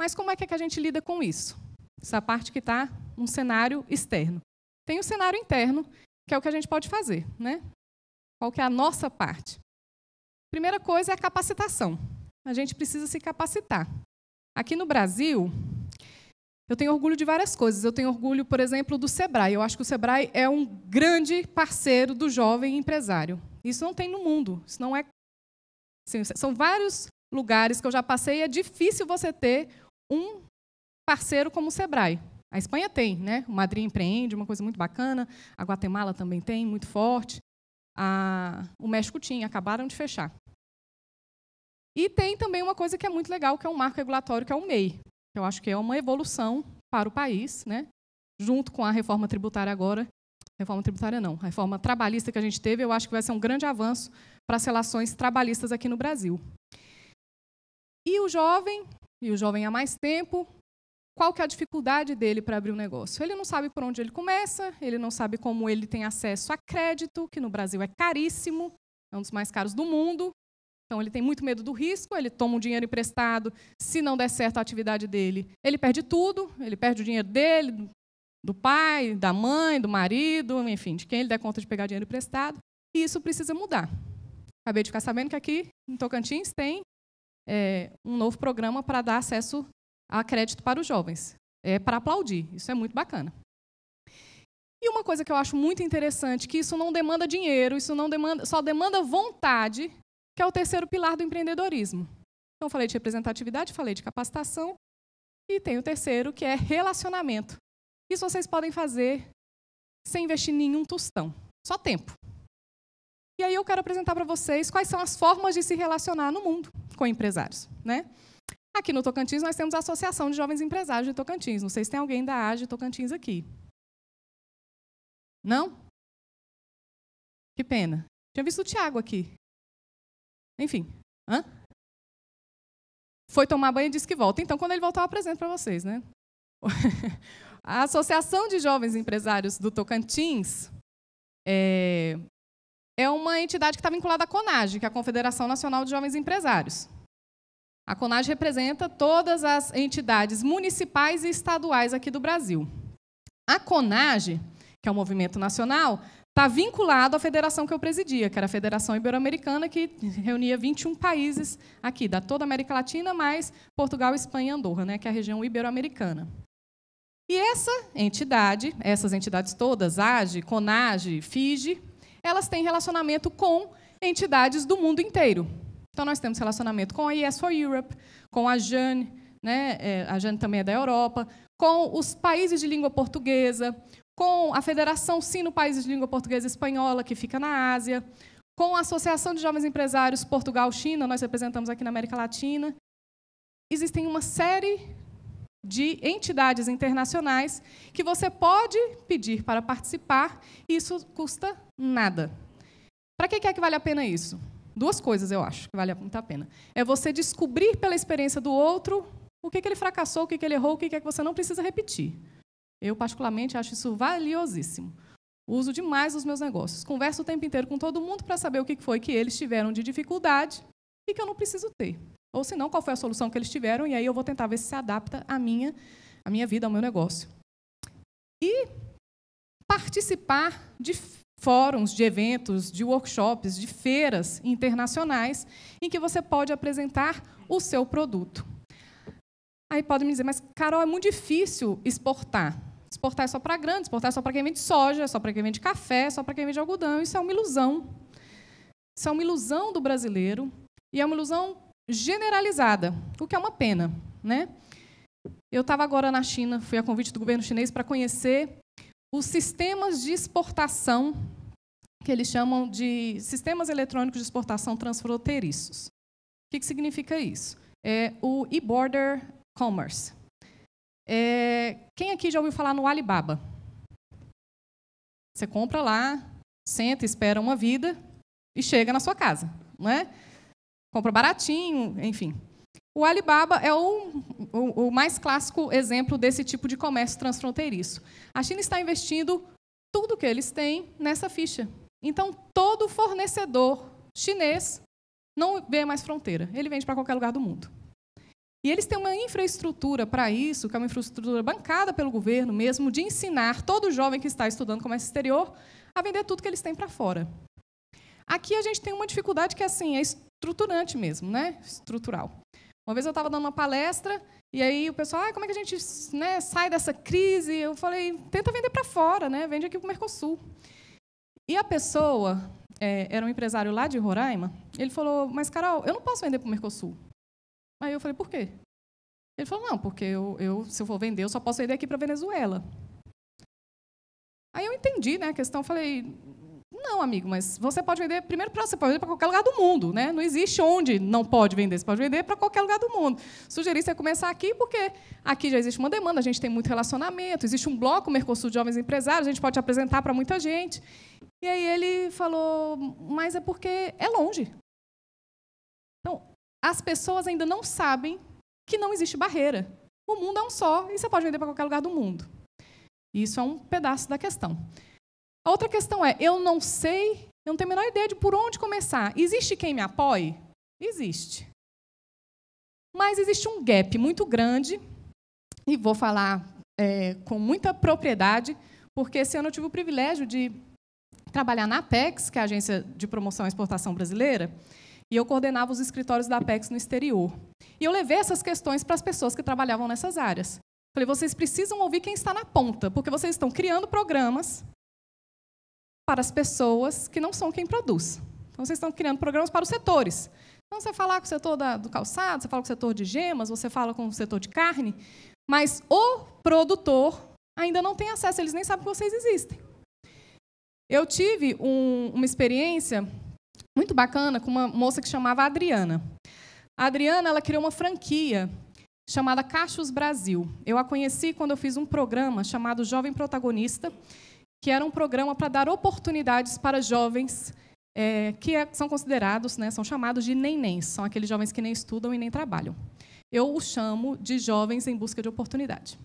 Mas como é que, é a gente lida com isso? Essa parte que está num cenário externo. Tem o um cenário interno, que é o que a gente pode fazer. Né? Qual que é a nossa parte? Primeira coisa é a capacitação a gente precisa se capacitar. Aqui no Brasil, eu tenho orgulho de várias coisas. Eu tenho orgulho, por exemplo, do Sebrae. Eu acho que o Sebrae é um grande parceiro do jovem empresário. Isso não tem no mundo. Isso não é. Assim, são vários lugares que eu já passei. É difícil você ter um parceiro como o Sebrae. A Espanha tem, né? O Madrid empreende, uma coisa muito bacana. A Guatemala também tem, muito forte. A... O México tinha, acabaram de fechar. E tem também uma coisa que é muito legal, que é um marco regulatório, que é o MEI. Que eu acho que é uma evolução para o país, né? junto com a reforma tributária agora. Reforma tributária não, a reforma trabalhista que a gente teve, eu acho que vai ser um grande avanço para as relações trabalhistas aqui no Brasil. E o jovem, e o jovem há mais tempo, qual que é a dificuldade dele para abrir um negócio? Ele não sabe por onde ele começa, ele não sabe como ele tem acesso a crédito, que no Brasil é caríssimo, é um dos mais caros do mundo, então, ele tem muito medo do risco, ele toma um dinheiro emprestado, se não der certo a atividade dele, ele perde tudo, ele perde o dinheiro dele, do pai, da mãe, do marido, enfim, de quem ele der conta de pegar dinheiro emprestado, e isso precisa mudar. Acabei de ficar sabendo que aqui em Tocantins tem é, um novo programa para dar acesso a crédito para os jovens. É para aplaudir, isso é muito bacana. E uma coisa que eu acho muito interessante, que isso não demanda dinheiro, isso não demanda, só demanda vontade que é o terceiro pilar do empreendedorismo. Então, falei de representatividade, falei de capacitação, e tem o terceiro, que é relacionamento. Isso vocês podem fazer sem investir nenhum tostão, só tempo. E aí eu quero apresentar para vocês quais são as formas de se relacionar no mundo com empresários. Né? Aqui no Tocantins nós temos a Associação de Jovens Empresários de Tocantins. Não sei se tem alguém da AGE Tocantins aqui. Não? Que pena. Tinha visto o Tiago aqui. Enfim. Hã? Foi tomar banho e disse que volta. Então, quando ele voltar, eu apresento para vocês, né? A Associação de Jovens Empresários do Tocantins é, é uma entidade que está vinculada à CONAGE, que é a Confederação Nacional de Jovens Empresários. A CONAGE representa todas as entidades municipais e estaduais aqui do Brasil. A CONAGE, que é o movimento nacional, está vinculado à federação que eu presidia, que era a Federação Ibero-Americana, que reunia 21 países aqui, da toda a América Latina, mais Portugal, Espanha e Andorra, né, que é a região ibero-americana. E essa entidade, essas entidades todas, AGE, CONAGE, FIGE, elas têm relacionamento com entidades do mundo inteiro. Então, nós temos relacionamento com a Yes for Europe, com a JANE, né, é, a JANE também é da Europa, com os países de língua portuguesa, com a Federação Sino Países de Língua Portuguesa e Espanhola, que fica na Ásia, com a Associação de Jovens Empresários Portugal-China, nós representamos aqui na América Latina. Existem uma série de entidades internacionais que você pode pedir para participar, e isso custa nada. Para que é que vale a pena isso? Duas coisas eu acho que vale muito a pena. É você descobrir pela experiência do outro o que, que ele fracassou, o que, que ele errou, o que, que, é que você não precisa repetir. Eu, particularmente, acho isso valiosíssimo. Uso demais os meus negócios. Converso o tempo inteiro com todo mundo para saber o que foi que eles tiveram de dificuldade e que eu não preciso ter. Ou, se não, qual foi a solução que eles tiveram, e aí eu vou tentar ver se se adapta à minha, à minha vida, ao meu negócio. E participar de fóruns, de eventos, de workshops, de feiras internacionais, em que você pode apresentar o seu produto. Aí podem me dizer, mas Carol, é muito difícil exportar. Exportar é só para grandes, exportar é só para quem vende soja, é só para quem vende café, é só para quem vende algodão. Isso é uma ilusão. Isso é uma ilusão do brasileiro e é uma ilusão generalizada, o que é uma pena. Né? Eu estava agora na China, fui a convite do governo chinês para conhecer os sistemas de exportação que eles chamam de sistemas eletrônicos de exportação transfronteiriços. O que, que significa isso? É o e-border commerce. É, quem aqui já ouviu falar no Alibaba? Você compra lá, senta, espera uma vida e chega na sua casa, não é? Compra baratinho, enfim. O Alibaba é o, o, o mais clássico exemplo desse tipo de comércio transfronteiriço. A China está investindo tudo que eles têm nessa ficha. Então, todo fornecedor chinês não vê mais fronteira. Ele vende para qualquer lugar do mundo. E eles têm uma infraestrutura para isso, que é uma infraestrutura bancada pelo governo mesmo, de ensinar todo jovem que está estudando comércio exterior a vender tudo que eles têm para fora. Aqui a gente tem uma dificuldade que assim é estruturante mesmo, né? Estrutural. Uma vez eu estava dando uma palestra e aí o pessoal, ah, como é que a gente né, sai dessa crise? Eu falei, tenta vender para fora, né? Vende aqui para o Mercosul. E a pessoa é, era um empresário lá de Roraima. Ele falou, mas Carol, eu não posso vender para o Mercosul. Aí eu falei, por quê? Ele falou, não, porque eu, eu se eu for vender, eu só posso ir daqui para Venezuela. Aí eu entendi né, a questão, falei, não, amigo, mas você pode vender, primeiro, você pode vender para qualquer lugar do mundo, né? Não existe onde não pode vender, você pode vender para qualquer lugar do mundo. Sugeri você começar aqui, porque aqui já existe uma demanda, a gente tem muito relacionamento, existe um bloco Mercosul de Jovens Empresários, a gente pode apresentar para muita gente. E aí ele falou, mas é porque é longe. Então, as pessoas ainda não sabem que não existe barreira. O mundo é um só e você pode vender para qualquer lugar do mundo. Isso é um pedaço da questão. A outra questão é: eu não sei, eu não tenho a menor ideia de por onde começar. Existe quem me apoie? Existe. Mas existe um gap muito grande, e vou falar é, com muita propriedade, porque esse ano eu tive o privilégio de trabalhar na Apex, que é a Agência de Promoção e Exportação Brasileira, e eu coordenava os escritórios da Apex no exterior. E eu levei essas questões para as pessoas que trabalhavam nessas áreas. Falei, vocês precisam ouvir quem está na ponta, porque vocês estão criando programas para as pessoas que não são quem produz. Então, vocês estão criando programas para os setores. Então, você fala com o setor da, do calçado, você fala com o setor de gemas, você fala com o setor de carne, mas o produtor ainda não tem acesso, eles nem sabem que vocês existem. Eu tive um, uma experiência muito bacana com uma moça que chamava Adriana. A Adriana ela criou uma franquia chamada Cachos Brasil. Eu a conheci quando eu fiz um programa chamado Jovem Protagonista, que era um programa para dar oportunidades para jovens é, que é, são considerados, né, são chamados de nenéns, são aqueles jovens que nem estudam e nem trabalham. Eu os chamo de jovens em busca de oportunidade.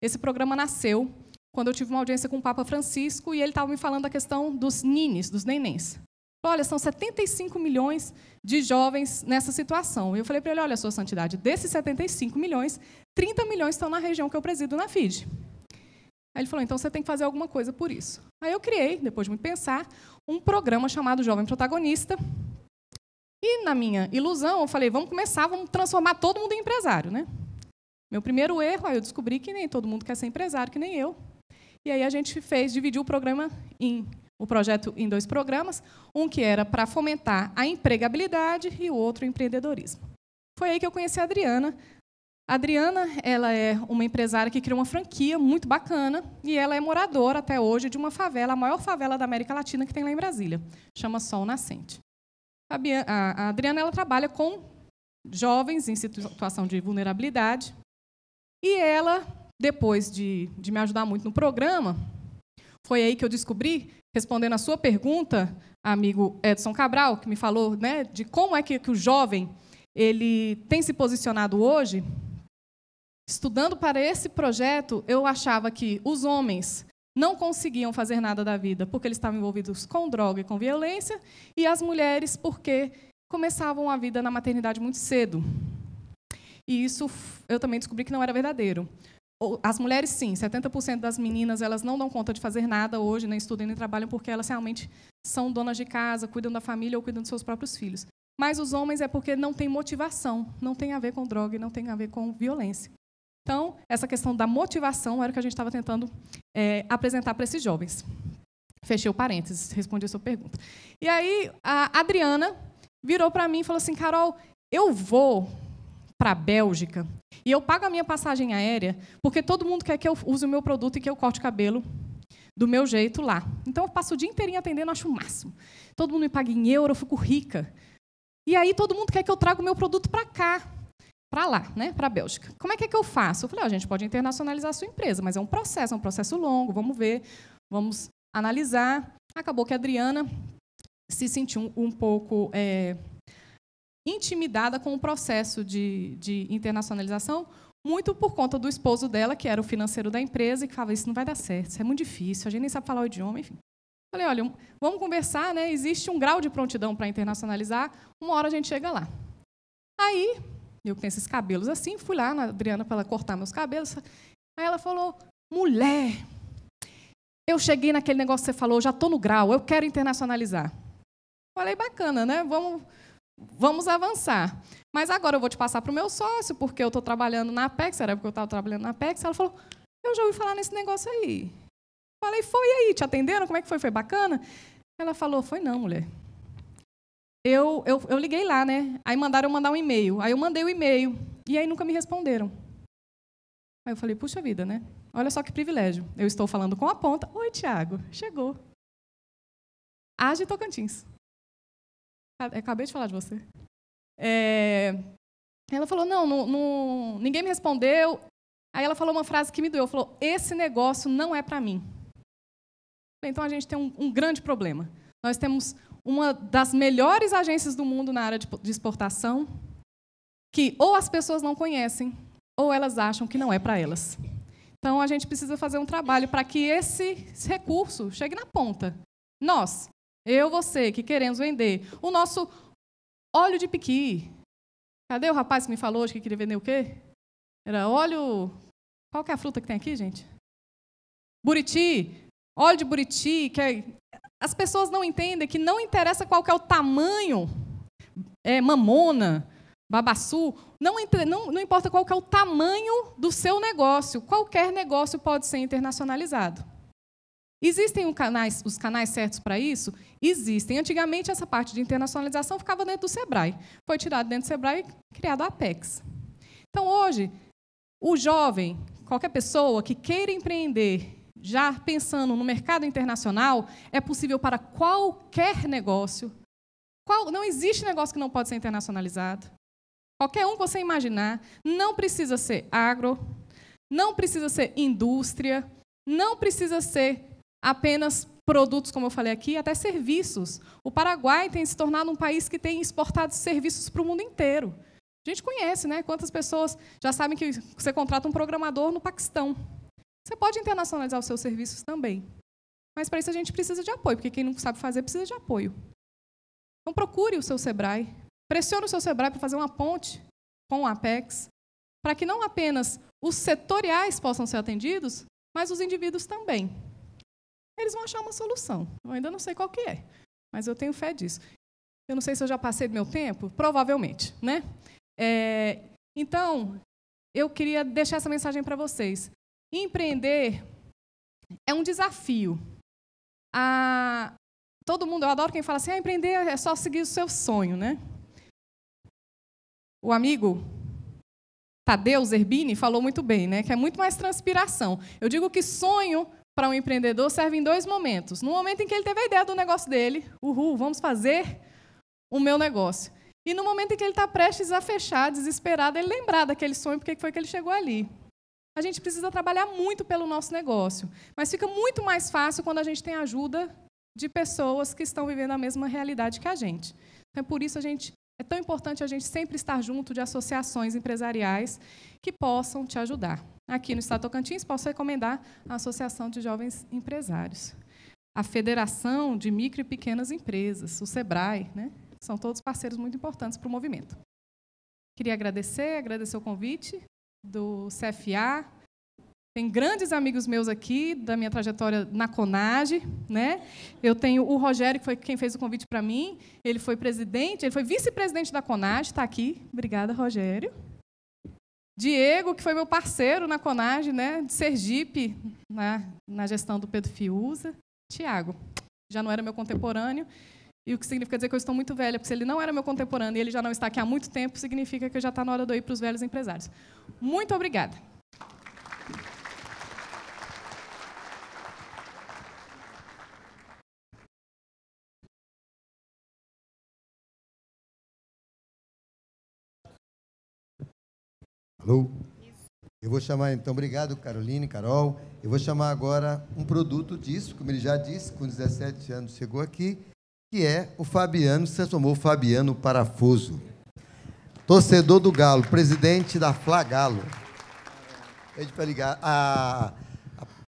Esse programa nasceu quando eu tive uma audiência com o Papa Francisco e ele estava me falando da questão dos nines, dos nenéns. Olha, são 75 milhões de jovens nessa situação. Eu falei para ele: olha, Sua Santidade, desses 75 milhões, 30 milhões estão na região que eu presido na FID. Aí ele falou: então você tem que fazer alguma coisa por isso. Aí eu criei, depois de muito pensar, um programa chamado Jovem Protagonista. E na minha ilusão, eu falei: vamos começar, vamos transformar todo mundo em empresário, né? Meu primeiro erro, aí eu descobri que nem todo mundo quer ser empresário, que nem eu. E aí a gente fez, dividiu o programa em o projeto em dois programas, um que era para fomentar a empregabilidade e o outro o empreendedorismo. Foi aí que eu conheci a Adriana. A Adriana, ela é uma empresária que criou uma franquia muito bacana e ela é moradora até hoje de uma favela, a maior favela da América Latina que tem lá em Brasília, chama Sol Nascente. A Adriana ela trabalha com jovens em situação de vulnerabilidade e ela, depois de, de me ajudar muito no programa, foi aí que eu descobri, respondendo a sua pergunta, amigo Edson Cabral, que me falou né, de como é que, que o jovem ele tem se posicionado hoje. Estudando para esse projeto, eu achava que os homens não conseguiam fazer nada da vida porque eles estavam envolvidos com droga e com violência, e as mulheres porque começavam a vida na maternidade muito cedo. E isso eu também descobri que não era verdadeiro. As mulheres, sim, 70% das meninas elas não dão conta de fazer nada hoje, nem estudam nem trabalham, porque elas realmente são donas de casa, cuidam da família ou cuidam dos seus próprios filhos. Mas os homens é porque não tem motivação, não tem a ver com droga e não tem a ver com violência. Então, essa questão da motivação era o que a gente estava tentando é, apresentar para esses jovens. Fechei o parênteses, respondi a sua pergunta. E aí, a Adriana virou para mim e falou assim: Carol, eu vou para a Bélgica e eu pago a minha passagem aérea, porque todo mundo quer que eu use o meu produto e que eu corte o cabelo do meu jeito lá. Então eu passo o dia inteirinho atendendo, acho o máximo. Todo mundo me paga em euro, eu fico rica. E aí todo mundo quer que eu traga o meu produto para cá, para lá, né, para a Bélgica. Como é que é que eu faço? Eu falei, oh, a gente pode internacionalizar a sua empresa, mas é um processo, é um processo longo, vamos ver, vamos analisar. Acabou que a Adriana se sentiu um, pouco é, intimidada com o processo de, de internacionalização, muito por conta do esposo dela, que era o financeiro da empresa, e que falava, isso não vai dar certo, isso é muito difícil, a gente nem sabe falar o idioma, enfim. Falei, olha, vamos conversar, né? Existe um grau de prontidão para internacionalizar, uma hora a gente chega lá. Aí, eu com esses cabelos assim, fui lá na Adriana para ela cortar meus cabelos. Aí ela falou, mulher, eu cheguei naquele negócio que você falou, já estou no grau, eu quero internacionalizar. Falei, bacana, né? Vamos vamos avançar. Mas agora eu vou te passar para o meu sócio, porque eu estou trabalhando na Apex, era porque eu estava trabalhando na Apex. Ela falou, eu já ouvi falar nesse negócio aí. Falei, foi aí, te atenderam? Como é que foi? Foi bacana? Ela falou, foi não, mulher. Eu, eu, eu liguei lá, né? Aí mandaram eu mandar um e-mail. Aí eu mandei o um e-mail. E aí nunca me responderam. Aí eu falei, puxa vida, né? Olha só que privilégio. Eu estou falando com a ponta. Oi, Tiago. Chegou. Age Tocantins. Acabei de falar de você. É, ela falou, não, não, não, ninguém me respondeu. Aí ela falou uma frase que me doeu, falou, esse negócio não é para mim. Então a gente tem um, um, grande problema. Nós temos uma das melhores agências do mundo na área de, de exportação, que ou as pessoas não conhecem, ou elas acham que não é para elas. Então a gente precisa fazer um trabalho para que esse, esse recurso chegue na ponta. Nós, eu, você, que queremos vender o nosso óleo de piqui. Cadê o rapaz que me falou hoje que queria vender o quê? Era óleo. Qual que é a fruta que tem aqui, gente? Buriti. Óleo de buriti. Que é... As pessoas não entendem que não interessa qual que é o tamanho. É, mamona, babassu. Não, entre... não, não importa qual que é o tamanho do seu negócio. Qualquer negócio pode ser internacionalizado. Existem canais, os canais certos para isso? Existem. Antigamente, essa parte de internacionalização ficava dentro do SEBRAE. Foi tirado dentro do SEBRAE e criado a APEX. Então, hoje, o jovem, qualquer pessoa que queira empreender já pensando no mercado internacional, é possível para qualquer negócio. Qual, não existe negócio que não pode ser internacionalizado. Qualquer um que você imaginar, não precisa ser agro, não precisa ser indústria, não precisa ser apenas produtos, como eu falei aqui, até serviços. O Paraguai tem se tornado um país que tem exportado serviços para o mundo inteiro. A gente conhece, né? Quantas pessoas já sabem que você contrata um programador no Paquistão. Você pode internacionalizar os seus serviços também. Mas para isso a gente precisa de apoio, porque quem não sabe fazer precisa de apoio. Então procure o seu Sebrae, pressione o seu Sebrae para fazer uma ponte com o Apex, para que não apenas os setoriais possam ser atendidos, mas os indivíduos também eles vão achar uma solução. Eu ainda não sei qual que é, mas eu tenho fé disso. Eu não sei se eu já passei do meu tempo, provavelmente, né? É, então, eu queria deixar essa mensagem para vocês. Empreender é um desafio. A, todo mundo, eu adoro quem fala assim, ah, empreender é só seguir o seu sonho, né? O amigo Tadeu Zerbini falou muito bem, né? Que é muito mais transpiração. Eu digo que sonho para um empreendedor serve em dois momentos. No momento em que ele teve a ideia do negócio dele, uhul, vamos fazer o meu negócio. E no momento em que ele está prestes a fechar, desesperado, ele lembrar daquele sonho, porque foi que ele chegou ali. A gente precisa trabalhar muito pelo nosso negócio, mas fica muito mais fácil quando a gente tem ajuda de pessoas que estão vivendo a mesma realidade que a gente. Então, é por isso a gente é tão importante a gente sempre estar junto de associações empresariais que possam te ajudar aqui no Estado Tocantins, posso recomendar a Associação de Jovens Empresários. A Federação de Micro e Pequenas Empresas, o SEBRAE, né? são todos parceiros muito importantes para o movimento. Queria agradecer, agradecer o convite do CFA. Tem grandes amigos meus aqui da minha trajetória na Conage, né? Eu tenho o Rogério que foi quem fez o convite para mim. Ele foi presidente, ele foi vice-presidente da Conage, está aqui. Obrigada, Rogério. Diego, que foi meu parceiro na Conage, né, de Sergipe, na, na gestão do Pedro Fiuza. Tiago, já não era meu contemporâneo, e o que significa dizer que eu estou muito velha, porque se ele não era meu contemporâneo e ele já não está aqui há muito tempo, significa que eu já está na hora de eu ir para os velhos empresários. Muito obrigada. Alô? Eu vou chamar, então, obrigado, Caroline, Carol. Eu vou chamar agora um produto disso, como ele já disse, com 17 anos chegou aqui, que é o Fabiano, se transformou Fabiano Parafuso. Torcedor do Galo, presidente da Flagalo. Galo. Pede para ligar. A,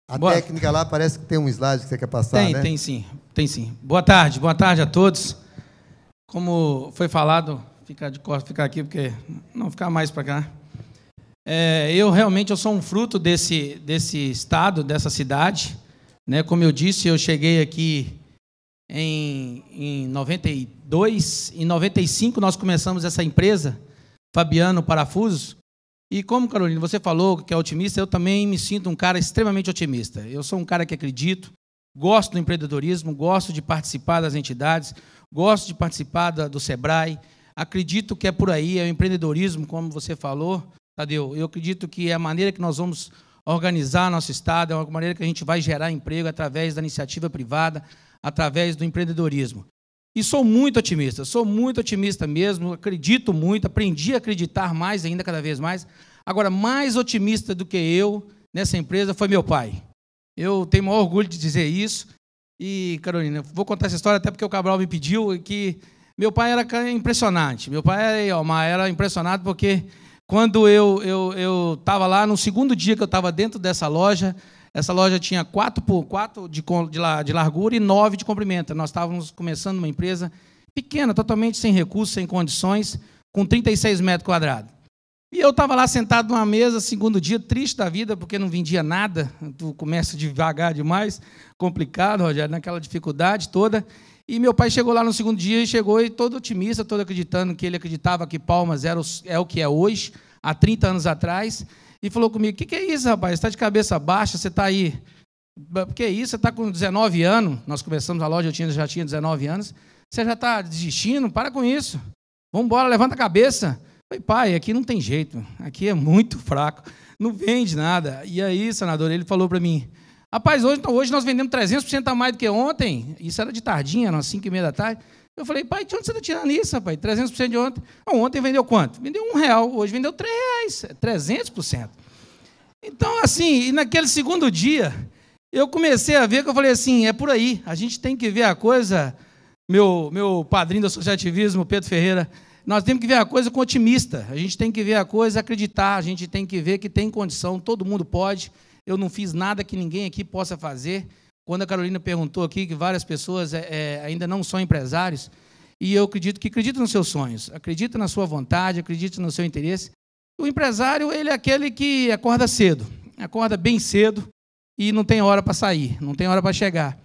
a, a técnica lá parece que tem um slide que você quer passar, tem, né? Tem, sim. Tem sim. Boa tarde, boa tarde a todos. Como foi falado, ficar de costas, ficar aqui, porque não ficar mais para cá. É, eu realmente eu sou um fruto desse, desse estado, dessa cidade. Né? Como eu disse, eu cheguei aqui em, em 92. Em 95 nós começamos essa empresa, Fabiano Parafusos. E como, Carolina, você falou que é otimista, eu também me sinto um cara extremamente otimista. Eu sou um cara que acredito, gosto do empreendedorismo, gosto de participar das entidades, gosto de participar da, do SEBRAE. Acredito que é por aí, é o empreendedorismo, como você falou, Tadeu, eu acredito que é a maneira que nós vamos organizar nosso Estado é uma maneira que a gente vai gerar emprego através da iniciativa privada, através do empreendedorismo. E sou muito otimista, sou muito otimista mesmo, acredito muito, aprendi a acreditar mais ainda, cada vez mais. Agora, mais otimista do que eu nessa empresa foi meu pai. Eu tenho o maior orgulho de dizer isso. E, Carolina, vou contar essa história até porque o Cabral me pediu que meu pai era impressionante. Meu pai era, era impressionado porque quando eu estava eu, lá, no segundo dia que eu estava dentro dessa loja, essa loja tinha 4 por 4 de, de largura e 9 de comprimento. Nós estávamos começando uma empresa pequena, totalmente sem recursos, sem condições, com 36 metros quadrados. E eu estava lá sentado numa mesa, segundo dia, triste da vida, porque não vendia nada, o comércio devagar demais, complicado, Rogério, naquela dificuldade toda. E meu pai chegou lá no segundo dia e chegou e todo otimista, todo acreditando que ele acreditava que Palmas era o, é o que é hoje, há 30 anos atrás, e falou comigo: O que, que, é isso, rapaz? Você está de cabeça baixa, você está aí. O que é isso? Você está com 19 anos. Nós começamos a loja, eu tinha, já tinha 19 anos. Você já está desistindo? Para com isso. Vamos embora, levanta a cabeça. Falei, pai, aqui não tem jeito. Aqui é muito fraco. Não vende nada. E aí, senador, ele falou para mim: Rapaz, hoje, então, hoje nós vendemos 300% a mais do que ontem. Isso era de tardinha, era umas 5 e meia da tarde. Eu falei, pai, de onde você está tirando isso, rapaz? 300% de ontem. ontem vendeu quanto? Vendeu um real, hoje vendeu três reais, 300%. Então, assim, e naquele segundo dia, eu comecei a ver que eu falei assim, é por aí, a gente tem que ver a coisa, meu, meu padrinho do associativismo, Pedro Ferreira, nós temos que ver a coisa com otimista, a gente tem que ver a coisa acreditar, a gente tem que ver que tem condição, todo mundo pode, eu não fiz nada que ninguém aqui possa fazer. Quando a Carolina perguntou aqui que várias pessoas é, é, ainda não são empresários, e eu acredito que acredita nos seus sonhos, acredita na sua vontade, acredita no seu interesse. O empresário ele é aquele que acorda cedo, acorda bem cedo e não tem hora para sair, não tem hora para chegar.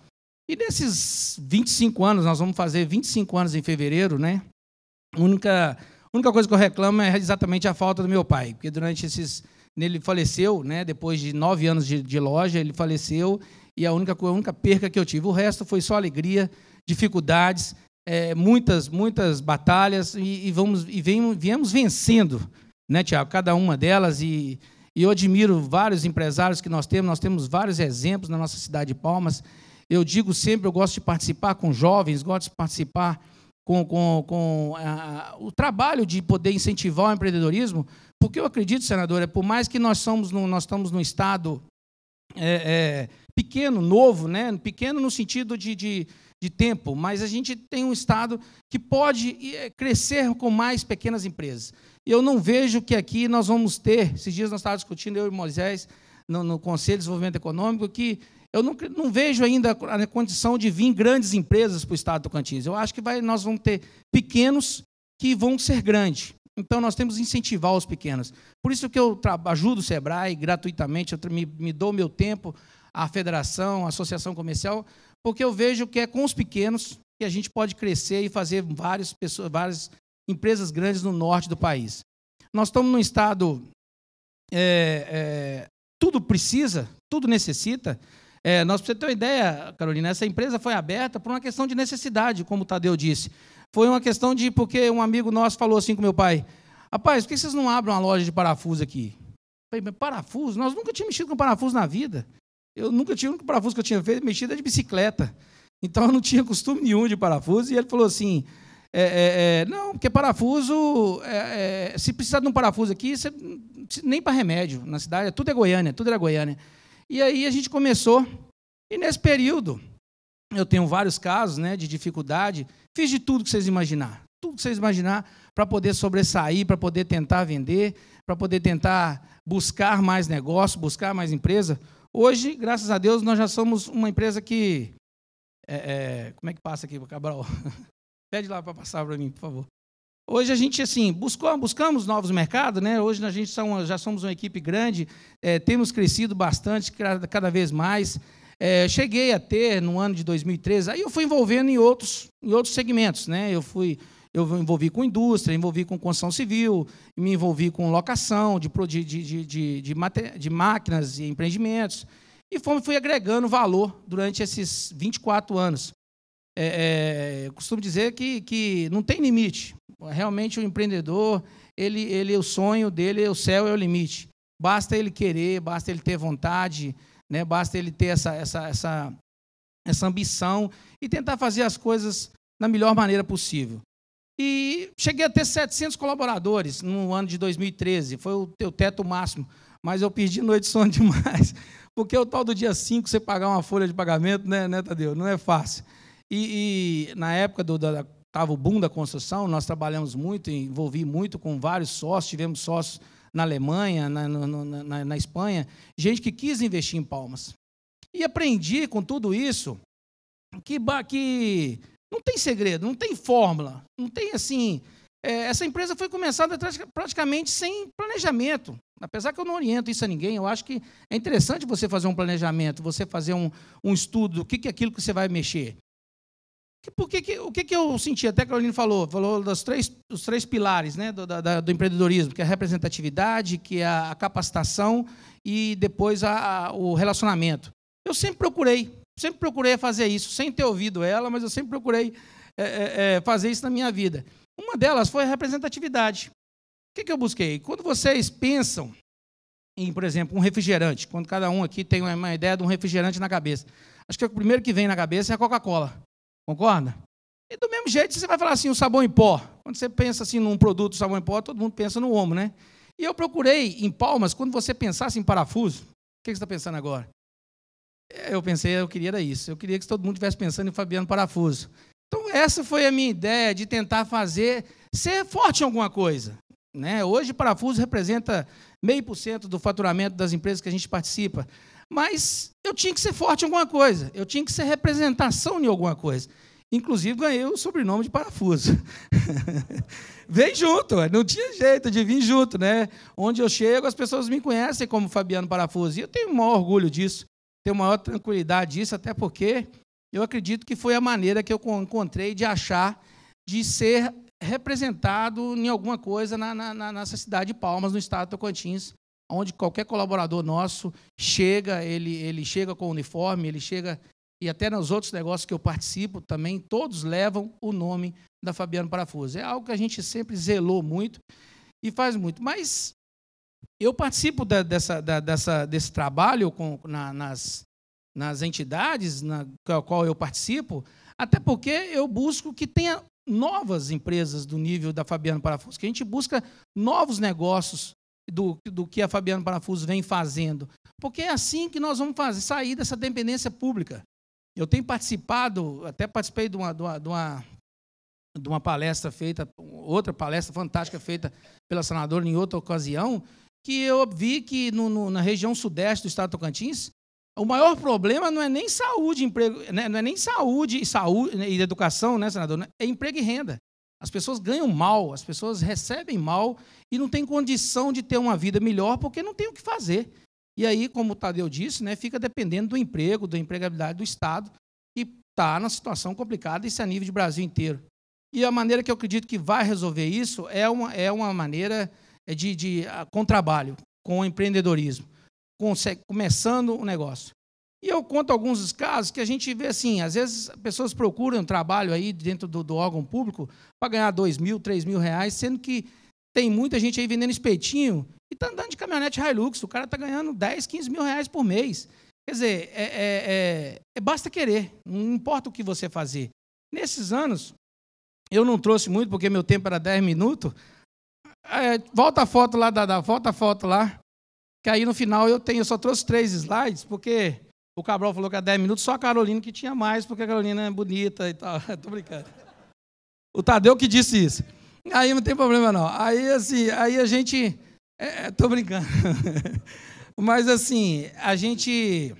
E nesses 25 anos, nós vamos fazer 25 anos em fevereiro, né? A única, única coisa que eu reclamo é exatamente a falta do meu pai, porque durante esses ele faleceu, né, depois de nove anos de, de loja, ele faleceu, e a única, a única perca que eu tive. O resto foi só alegria, dificuldades, é, muitas, muitas batalhas, e, e vamos, e vem, viemos vencendo, né, Tiago? Cada uma delas, e, e eu admiro vários empresários que nós temos, nós temos vários exemplos na nossa cidade de Palmas. Eu digo sempre, eu gosto de participar com jovens, gosto de participar com, com, com a, ah, o trabalho de poder incentivar o empreendedorismo, porque eu acredito, senadora, é por mais que nós, somos no, nós estamos num Estado é, é, pequeno, novo, né? pequeno no sentido de, de, de, tempo, mas a gente tem um Estado que pode é, crescer com mais pequenas empresas. Eu não vejo que aqui nós vamos ter, esses dias nós estávamos discutindo, eu e Moisés, no, no Conselho de Desenvolvimento Econômico, que eu não, não, vejo ainda a condição de vir grandes empresas para o estado do Tocantins. Eu acho que vai, nós vamos ter pequenos que vão ser grandes. Então nós temos que incentivar os pequenos. Por isso que eu ajudo o Sebrae gratuitamente, eu me, me dou meu tempo à federação, à associação comercial, porque eu vejo que é com os pequenos que a gente pode crescer e fazer várias, pessoas, várias empresas grandes no norte do país. Nós estamos num estado. É, é, tudo precisa, tudo necessita. É, nós, para você ter uma ideia, Carolina, essa empresa foi aberta por uma questão de necessidade, como o Tadeu disse. Foi uma questão de porque um amigo nosso falou assim com meu pai: Rapaz, por que vocês não abrem uma loja de parafuso aqui? Eu falei, parafuso? Nós nunca tínhamos mexido com parafuso na vida. Eu nunca tinha, o único parafuso que eu tinha feito, mexido é de bicicleta. Então eu não tinha costume nenhum de parafuso. E ele falou assim: é, é, é, não, porque parafuso, é, é, se precisar de um parafuso aqui, você, nem para remédio na cidade, tudo é Goiânia, tudo era Goiânia. E aí a gente começou, e nesse período, eu tenho vários casos né, de dificuldade. Fiz de tudo que vocês imaginar, tudo que vocês imaginar para poder sobressair, para poder tentar vender, para poder tentar buscar mais negócio, buscar mais empresa. Hoje, graças a Deus, nós já somos uma empresa que. É, é, como é que passa aqui, Cabral? Pede lá para passar para mim, por favor. Hoje a gente assim buscou, buscamos novos mercados, né? Hoje a gente são, já somos uma equipe grande, é, temos crescido bastante, cada vez mais. É, cheguei a ter no ano de 2013, aí eu fui envolvendo em outros, em outros segmentos, né? Eu fui eu me envolvi com indústria, envolvi com construção civil, me envolvi com locação de, de, de, de, de máquinas e empreendimentos. E fui, fui agregando valor durante esses 24 anos. É, é, eu costumo dizer que, que não tem limite. Realmente, o empreendedor, ele, ele, o sonho dele, é o céu é o limite. Basta ele querer, basta ele ter vontade. Né? Basta ele ter essa, essa, essa, essa ambição e tentar fazer as coisas na melhor maneira possível. E cheguei a ter 700 colaboradores no ano de 2013, foi o teu teto máximo, mas eu perdi noite de sono demais, porque o tal do dia 5, você pagar uma folha de pagamento, né, né Tadeu? Não é fácil. E, e na época do, da, estava o boom da construção, nós trabalhamos muito, envolvi muito com vários sócios, tivemos sócios na Alemanha, na, na, na, na Espanha, gente que quis investir em Palmas. E aprendi com tudo isso que, que não tem segredo, não tem fórmula, não tem assim. É, essa empresa foi começada praticamente sem planejamento. Apesar que eu não oriento isso a ninguém, eu acho que é interessante você fazer um planejamento, você fazer um, um estudo do que, que é aquilo que você vai mexer. Por que, que, o que, que eu senti? Até a Carolina falou, falou dos três, dos três pilares né, do, da, do empreendedorismo, que é a representatividade, que é a capacitação e depois a, a, o relacionamento. Eu sempre procurei, sempre procurei fazer isso, sem ter ouvido ela, mas eu sempre procurei é, é, é, fazer isso na minha vida. Uma delas foi a representatividade. O que, que eu busquei? Quando vocês pensam em, por exemplo, um refrigerante, quando cada um aqui tem uma ideia de um refrigerante na cabeça, acho que o primeiro que vem na cabeça é a Coca-Cola. Concorda? E do mesmo jeito, você vai falar assim, o sabão em pó. Quando você pensa assim num produto sabão em pó, todo mundo pensa no homo, né? E eu procurei em palmas, quando você pensasse em parafuso, o que você está pensando agora? É, eu pensei, eu queria era isso. Eu queria que todo mundo estivesse pensando em Fabiano Parafuso. Então, essa foi a minha ideia de tentar fazer, ser forte em alguma coisa. Né? Hoje, parafuso representa meio por cento do faturamento das empresas que a gente participa. Mas eu tinha que ser forte em alguma coisa, eu tinha que ser representação em alguma coisa. Inclusive, ganhei o sobrenome de parafuso. Vem junto, não tinha jeito de vir junto, né? Onde eu chego, as pessoas me conhecem como Fabiano Parafuso. E eu tenho o maior orgulho disso, tenho maior tranquilidade disso, até porque eu acredito que foi a maneira que eu encontrei de achar, de ser representado em alguma coisa na, na, na nossa cidade de Palmas, no estado de Tocantins, onde qualquer colaborador nosso chega, ele, ele chega com o uniforme, ele chega e até nos outros negócios que eu participo também, todos levam o nome da Fabiano Parafuso. É algo que a gente sempre zelou muito e faz muito. Mas eu participo da, dessa, da, dessa, desse trabalho com, na, nas, nas entidades na qual eu participo, até porque eu busco que tenha novas empresas do nível da Fabiano Parafuso, que a gente busca novos negócios do, do que a Fabiana Parafuso vem fazendo. Porque é assim que nós vamos fazer, sair dessa dependência pública. Eu tenho participado, até participei de uma, de uma, de uma, de uma palestra feita, outra palestra fantástica feita pela senadora em outra ocasião, que eu vi que no, no, na região sudeste do estado de Tocantins, o maior problema não é nem saúde, emprego, né? não é nem saúde, saúde né, e educação, né, senador? Né, é emprego e renda. As pessoas ganham mal, as pessoas recebem mal e não têm condição de ter uma vida melhor porque não tem o que fazer. E aí, como o Tadeu disse, né, fica dependendo do emprego, da empregabilidade do Estado, e está numa situação complicada, isso é a nível de Brasil inteiro. E a maneira que eu acredito que vai resolver isso é uma, é uma maneira é de, de, ah, com trabalho, com empreendedorismo, com, começando o um negócio. E eu conto alguns dos casos que a gente vê assim, às vezes pessoas procuram um trabalho aí dentro do, do órgão público para ganhar dois mil, três mil reais, sendo que tem muita gente aí vendendo espetinho e está andando de caminhonete Hilux. O cara está ganhando 10, 15 mil reais por mês. Quer dizer, é, é, é, é, basta querer, não importa o que você fazer. Nesses anos, eu não trouxe muito porque meu tempo era 10 minutos. É, volta a foto lá, da volta a foto lá. Que aí no final eu tenho, eu só trouxe três slides, porque o Cabral falou que há 10 minutos, só a Carolina que tinha mais, porque a Carolina é bonita e tal. Tô brincando. O Tadeu que disse isso. Aí não tem problema, não. Aí, assim, aí a gente. É, é tô brincando. Mas, assim, a gente.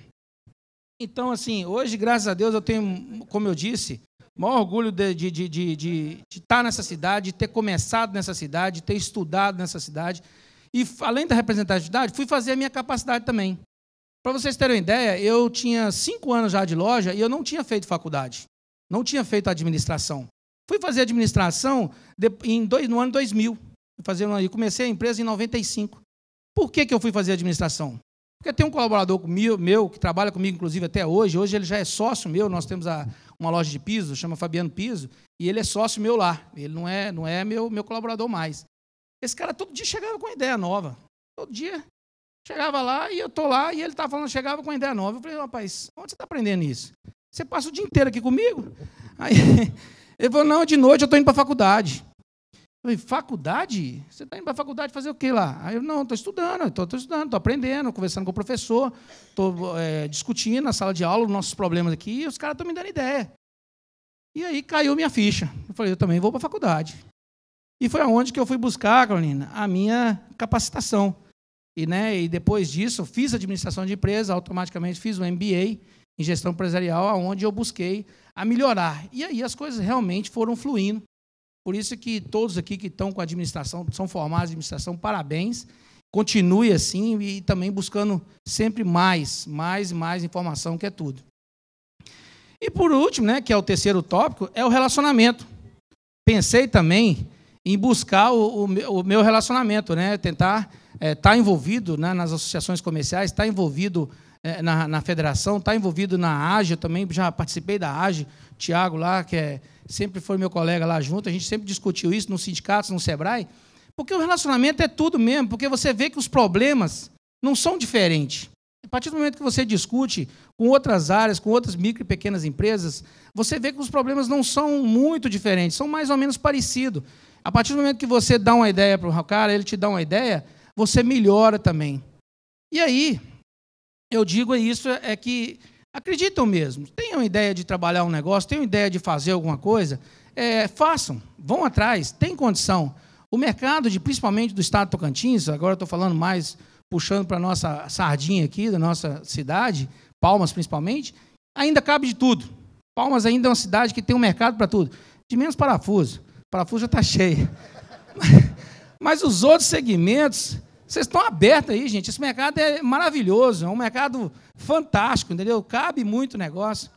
Então, assim, hoje, graças a Deus, eu tenho, como eu disse, maior orgulho de de, de, de, estar tá nessa cidade, de ter começado nessa cidade, de ter estudado nessa cidade. E, além da representatividade, fui fazer a minha capacidade também. Para vocês terem uma ideia, eu tinha cinco anos já de loja e eu não tinha feito faculdade. Não tinha feito administração. Fui fazer administração em dois, no ano 2000. Fazer uma, comecei a empresa em 95. Por que, que eu fui fazer administração? Porque tem um colaborador meu, meu, que trabalha comigo, inclusive, até hoje. Hoje ele já é sócio meu. Nós temos a, uma loja de piso, chama Fabiano Piso, e ele é sócio meu lá. Ele não é, não é meu, meu colaborador mais. Esse cara todo dia chegava com uma ideia nova. Todo dia Chegava lá e eu estou lá e ele estava tá falando, chegava com uma ideia nova. Eu falei, rapaz, onde você está aprendendo isso? Você passa o dia inteiro aqui comigo? Aí ele falou, não, de noite eu estou indo para a faculdade. Eu falei, faculdade? Você está indo para a faculdade fazer o quê lá? Aí eu, não, estou estudando, estou estudando, estou aprendendo, conversando com o professor, estou eh, é, discutindo na sala de aula os nossos problemas aqui e os caras estão me dando ideia. E aí caiu minha ficha. Eu falei, eu também vou para a faculdade. E foi aonde que eu fui buscar, Carolina, a minha capacitação. E, né, e depois disso, fiz administração de empresa, automaticamente fiz um MBA em gestão empresarial, onde eu busquei a melhorar. E aí as coisas realmente foram fluindo. Por isso que todos aqui que estão com a administração, são formados em administração, parabéns. Continue assim e também buscando sempre mais, mais e mais informação, que é tudo. E por último, né, que é o terceiro tópico, é o relacionamento. Pensei também em buscar o, meu, o meu relacionamento, né, tentar está é, tá envolvido né, nas associações comerciais, está envolvido é, na, na federação, está envolvido na AGE também, já participei da AGE, Tiago lá, que é, sempre foi meu colega lá junto, a gente sempre discutiu isso nos sindicatos, no SEBRAE, porque o relacionamento é tudo mesmo, porque você vê que os problemas não são diferentes. A partir do momento que você discute com outras áreas, com outras micro e pequenas empresas, você vê que os problemas não são muito diferentes, são mais ou menos parecidos. A partir do momento que você dá uma ideia para o cara, ele te dá uma ideia, você melhora também. E aí, eu digo isso é que acreditam mesmo. Tenham ideia de trabalhar um negócio, tenham ideia de fazer alguma coisa, é, façam, vão atrás, tem condição. O mercado, de, principalmente do estado de Tocantins, agora estou falando mais puxando para a nossa sardinha aqui, da nossa cidade, Palmas principalmente, ainda cabe de tudo. Palmas ainda é uma cidade que tem um mercado para tudo. De menos parafuso. O parafuso já está cheio. Mas os outros segmentos, vocês estão abertos aí, gente. Esse mercado é maravilhoso, é um mercado fantástico, entendeu? Cabe muito negócio.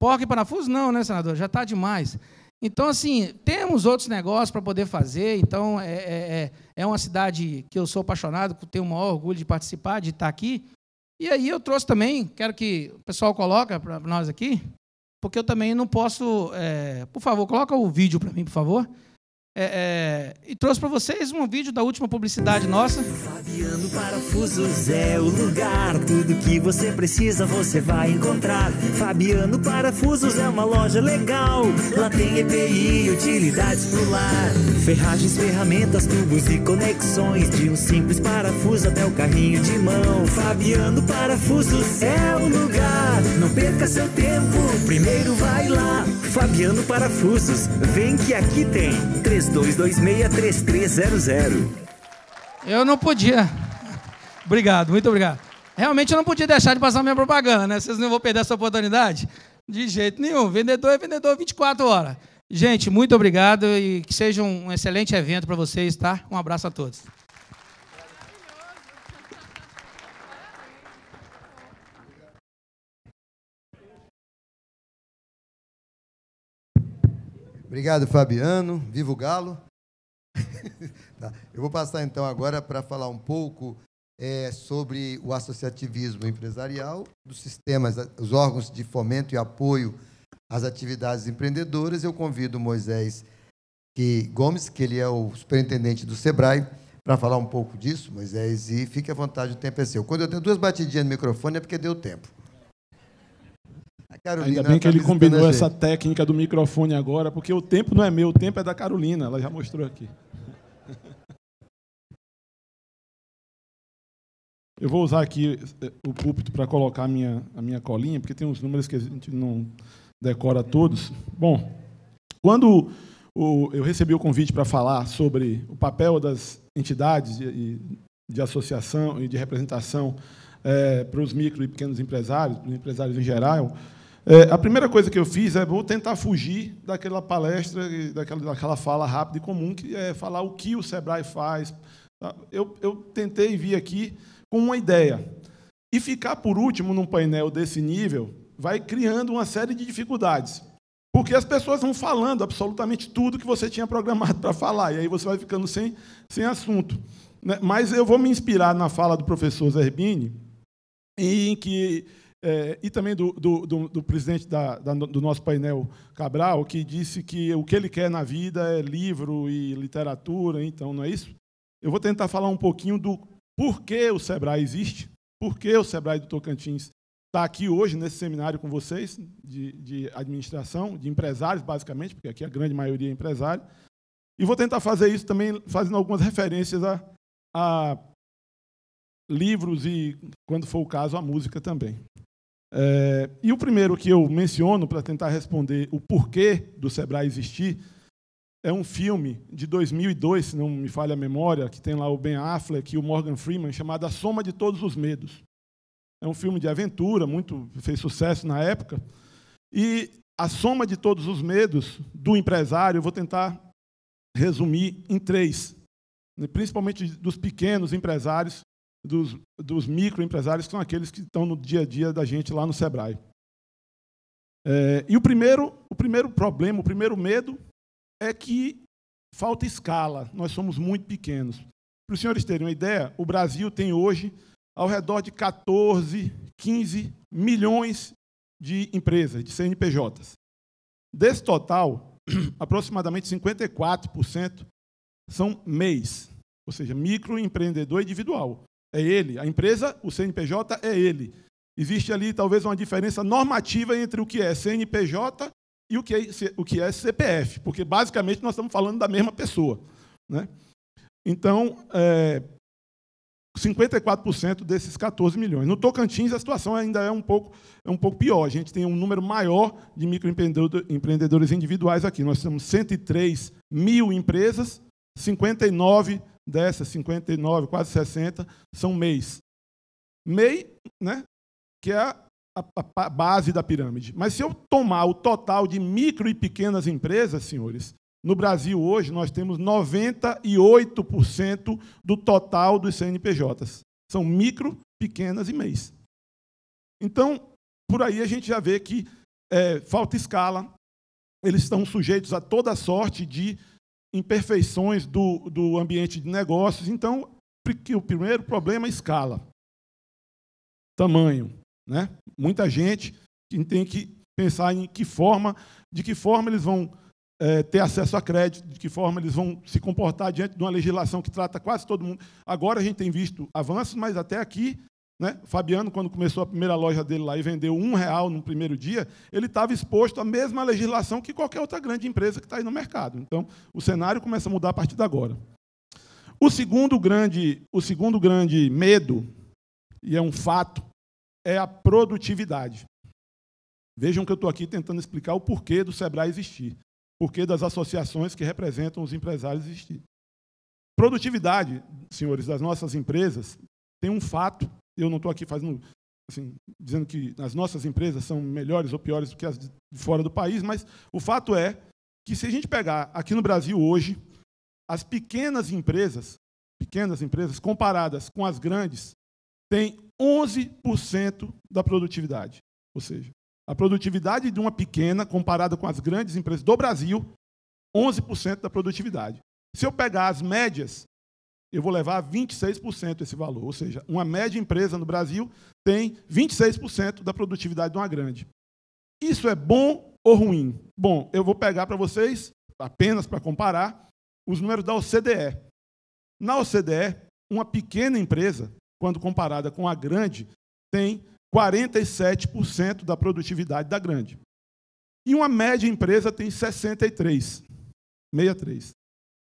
Porca e parafuso, não, né, senador? Já está demais. Então, assim, temos outros negócios para poder fazer. Então, é, é, é, é uma cidade que eu sou apaixonado, tenho o maior orgulho de participar, de estar tá aqui. E aí eu trouxe também, quero que o pessoal coloca para nós aqui, porque eu também não posso. É... Por favor, coloca o vídeo para mim, por favor. É, é, e trouxe para vocês um vídeo da última publicidade nossa. Fabiano Parafusos é o lugar, tudo que você precisa você vai encontrar. Fabiano Parafusos é uma loja legal, lá tem EPI e utilidades pro lar. Ferragens, ferramentas, tubos e conexões, de um simples parafuso até o carrinho de mão. Fabiano Parafusos é o lugar, não perca seu tempo, primeiro vai lá. Fabiano Parafusos, vem que aqui tem três 3226-3300. Eu não podia. Obrigado, muito obrigado. Realmente eu não podia deixar de passar minha propaganda, né? Vocês não vão perder essa oportunidade? De jeito nenhum. Vendedor é vendedor 24 horas. Gente, muito obrigado e que seja um excelente evento para vocês, tá? Um abraço a todos. Obrigado, Fabiano. Viva o Galo. tá. Eu vou passar então agora para falar um pouco é, sobre o associativismo empresarial, dos sistemas, os órgãos de fomento e apoio às atividades empreendedoras. Eu convido Moisés que, Gomes, que ele é o superintendente do SEBRAE, para falar um pouco disso, Moisés, e fique à vontade, o tempo é seu. Quando eu tenho duas batidinhas no microfone é porque deu tempo. Carolina, Ainda tá bem que ele combinou essa técnica do microfone agora, porque o tempo não é meu, o tempo é da Carolina, ela já mostrou aqui. Eu vou usar aqui eh, o púlpito para colocar a minha, a minha colinha, porque tem uns números que a gente não decora todos. Bom, quando o, eu recebi o convite para falar sobre o papel das entidades de, de associação e de representação é, eh, para os micro e pequenos empresários, os empresários em geral, é, a primeira coisa que eu fiz é vou tentar fugir daquela palestra, daquela, daquela fala rápida e comum, que é falar o que o Sebrae faz. Ah, eu, eu tentei vir aqui com uma ideia. E ficar por último num painel desse nível vai criando uma série de dificuldades. Porque as pessoas vão falando absolutamente tudo que você tinha programado para falar, e aí você vai ficando sem, sem assunto. Né? Mas eu vou me inspirar na fala do professor Zerbini, em que é, e também do, do, do, do presidente da, da, do nosso painel, Cabral, que disse que o que ele quer na vida é livro e literatura, então não é isso? Eu vou tentar falar um pouquinho do porquê o Sebrae existe, porquê o Sebrae do Tocantins está aqui hoje nesse seminário com vocês, de, de administração, de empresários, basicamente, porque aqui a grande maioria é empresário. E vou tentar fazer isso também fazendo algumas referências a, a livros e, quando for o caso, a música também. É, e o primeiro que eu menciono para tentar responder o porquê do Sebrae existir é um filme de 2002, se não me falha a memória, que tem lá o Ben Affleck e o Morgan Freeman, chamado A Soma de Todos os Medos. É um filme de aventura, muito fez sucesso na época. E a soma de todos os medos do empresário, eu vou tentar resumir em três, né, principalmente dos pequenos empresários dos, dos microempresários, que são aqueles que estão no dia a dia da gente lá no Sebrae. É, e o primeiro, o primeiro problema, o primeiro medo é que falta escala, nós somos muito pequenos. Para os senhores terem uma ideia, o Brasil tem hoje ao redor de 14, 15 milhões de empresas, de CNPJs. Desse total, aproximadamente 54% são MEIs, ou seja, microempreendedor individual é ele. A empresa, o CNPJ, é ele. Existe ali talvez uma diferença normativa entre o que é CNPJ e o que é, o que é CPF, porque basicamente nós estamos falando da mesma pessoa. Né? Então, é, 54% desses 14 milhões. No Tocantins, a situação ainda é um, pouco, é um pouco pior. A gente tem um número maior de microempreendedores individuais aqui. Nós temos 103 mil empresas, 59 dessas, 59, quase 60, são MEIs. MEI, né, que é a, a, a base da pirâmide. Mas se eu tomar o total de micro e pequenas empresas, senhores, no Brasil hoje nós temos 98% do total dos CNPJs. São micro, pequenas e MEIs. Então, por aí a gente já vê que é, falta escala, eles estão sujeitos a toda sorte de imperfeições do, do ambiente de negócios. Então, o primeiro problema é escala, tamanho. Né? Muita gente tem que pensar em que forma, de que forma eles vão é, ter acesso a crédito, de que forma eles vão se comportar diante de uma legislação que trata quase todo mundo. Agora a gente tem visto avanços, mas até aqui né? Fabiano, quando começou a primeira loja dele lá e vendeu um real no primeiro dia, ele estava exposto à mesma legislação que qualquer outra grande empresa que está aí no mercado. Então, o cenário começa a mudar a partir de agora. O segundo grande, o segundo grande medo, e é um fato, é a produtividade. Vejam que eu estou aqui tentando explicar o porquê do Sebrae existir, porquê das associações que representam os empresários existir. Produtividade, senhores, das nossas empresas tem um fato eu não estou aqui fazendo, assim, dizendo que as nossas empresas são melhores ou piores do que as de fora do país, mas o fato é que se a gente pegar aqui no Brasil hoje, as pequenas empresas, pequenas empresas comparadas com as grandes, têm 11% da produtividade. Ou seja, a produtividade de uma pequena comparada com as grandes empresas do Brasil, 11% da produtividade. Se eu pegar as médias eu vou levar 26% esse valor. Ou seja, uma média empresa no Brasil tem 26% da produtividade de uma grande. Isso é bom ou ruim? Bom, eu vou pegar para vocês, apenas para comparar, os números da OCDE. Na OCDE, uma pequena empresa, quando comparada com a grande, tem 47% da produtividade da grande. E uma média empresa tem 63, 63.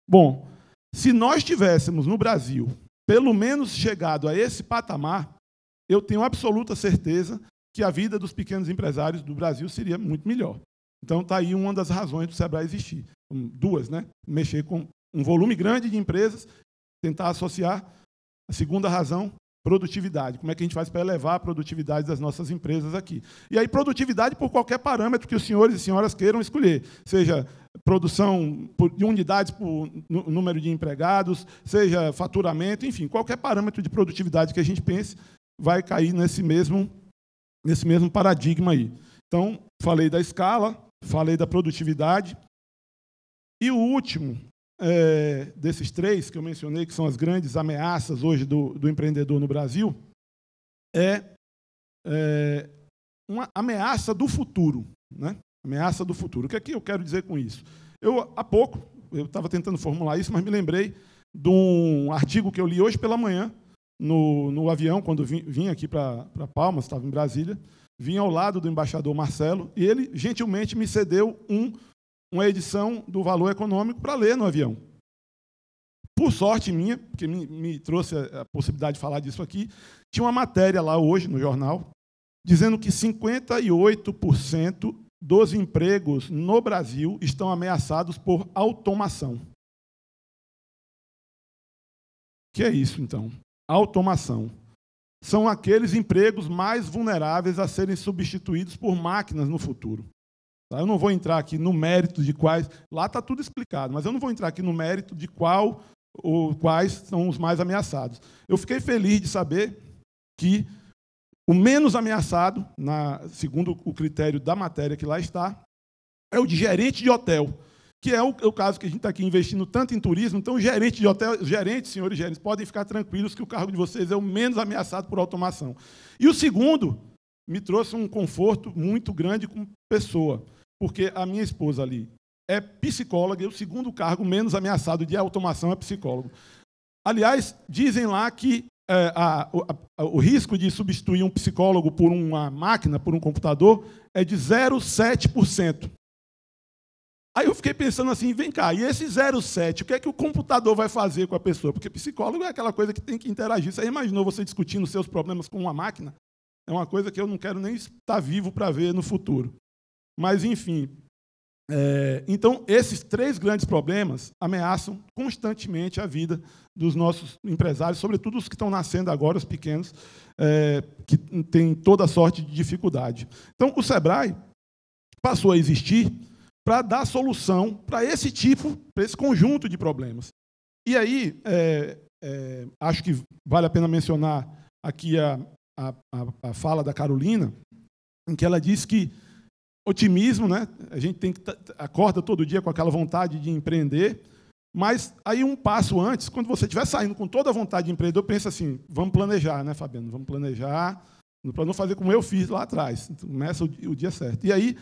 Bom, se nós tivéssemos no Brasil, pelo menos chegado a esse patamar, eu tenho absoluta certeza que a vida dos pequenos empresários do Brasil seria muito melhor. Então está aí uma das razões do Sebrae existir. Duas, né? Mexer com um volume grande de empresas, tentar associar. A segunda razão, produtividade. Como é que a gente faz para elevar a produtividade das nossas empresas aqui? E aí, produtividade por qualquer parâmetro que os senhores e senhoras queiram escolher, seja produção de unidades por número de empregados, seja faturamento, enfim, qualquer parâmetro de produtividade que a gente pense vai cair nesse mesmo, nesse mesmo paradigma aí. Então, falei da escala, falei da produtividade. E o último é, desses três que eu mencionei, que são as grandes ameaças hoje do, do empreendedor no Brasil, é, é uma ameaça do futuro. Né? Ameaça do futuro. O que é que eu quero dizer com isso? Eu, há pouco, eu estava tentando formular isso, mas me lembrei de um artigo que eu li hoje pela manhã, no, no avião, quando vim, vim aqui para Palmas, estava em Brasília, vim ao lado do embaixador Marcelo, e ele gentilmente me cedeu um, uma edição do Valor Econômico para ler no avião. Por sorte minha, porque me, me trouxe a, a possibilidade de falar disso aqui, tinha uma matéria lá hoje no jornal, dizendo que 58% dos empregos no Brasil estão ameaçados por automação. O que é isso, então? Automação. São aqueles empregos mais vulneráveis a serem substituídos por máquinas no futuro. Tá? Eu não vou entrar aqui no mérito de quais. Lá está tudo explicado, mas eu não vou entrar aqui no mérito de qual ou quais são os mais ameaçados. Eu fiquei feliz de saber que o menos ameaçado, na, segundo o critério da matéria que lá está, é o de gerente de hotel, que é o, é o caso que a gente está aqui investindo tanto em turismo. Então, gerente de hotel, gerente, senhores gerentes, podem ficar tranquilos que o cargo de vocês é o menos ameaçado por automação. E o segundo me trouxe um conforto muito grande como pessoa, porque a minha esposa ali é psicóloga e o segundo cargo menos ameaçado de automação é psicólogo. Aliás, dizem lá que é, a, a, o risco de substituir um psicólogo por uma máquina, por um computador, é de 0,7%. Aí eu fiquei pensando assim, vem cá, e esse 0,7, o que é que o computador vai fazer com a pessoa? Porque psicólogo é aquela coisa que tem que interagir. Você imaginou você discutindo seus problemas com uma máquina? É uma coisa que eu não quero nem estar vivo para ver no futuro. Mas, enfim, é, então, esses três grandes problemas ameaçam constantemente a vida dos nossos empresários, sobretudo os que estão nascendo agora, os pequenos, é, que têm toda sorte de dificuldade. Então, o Sebrae passou a existir para dar solução para esse tipo, para esse conjunto de problemas. E aí, é, é acho que vale a pena mencionar aqui a, a, a fala da Carolina, em que ela diz que otimismo, né? A gente tem que acorda todo dia com aquela vontade de empreender, mas aí um passo antes, quando você estiver saindo com toda a vontade de empreender, eu penso assim, vamos planejar, né, Fabiano? Vamos planejar para não fazer como eu fiz lá atrás. Então, começa o, dia certo. E aí,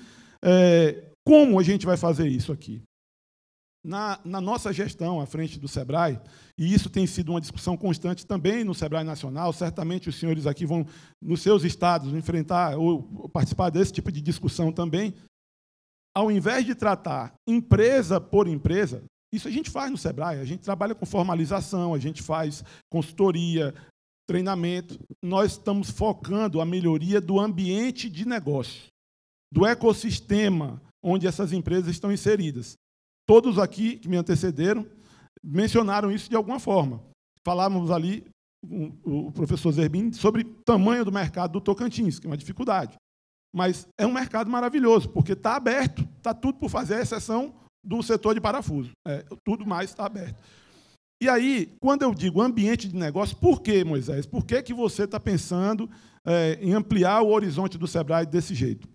é, como a gente vai fazer isso aqui? na, na, nossa gestão à frente do SEBRAE, e isso tem sido uma discussão constante também no SEBRAE Nacional, certamente os senhores aqui vão, nos seus estados, enfrentar ou participar desse tipo de discussão também. Ao invés de tratar empresa por empresa, isso a gente faz no SEBRAE, a gente trabalha com formalização, a gente faz consultoria, treinamento, nós estamos focando a melhoria do ambiente de negócio, do ecossistema onde essas empresas estão inseridas. Todos aqui que me antecederam mencionaram isso de alguma forma. Falávamos ali, o professor Zerbini, sobre o tamanho do mercado do Tocantins, que é uma dificuldade. Mas é um mercado maravilhoso, porque está aberto, está tudo por fazer, a exceção do setor de parafuso. É, tudo mais está aberto. E aí, quando eu digo ambiente de negócio, por que, Moisés? Por que, que você está pensando é, em ampliar o horizonte do Sebrae desse jeito?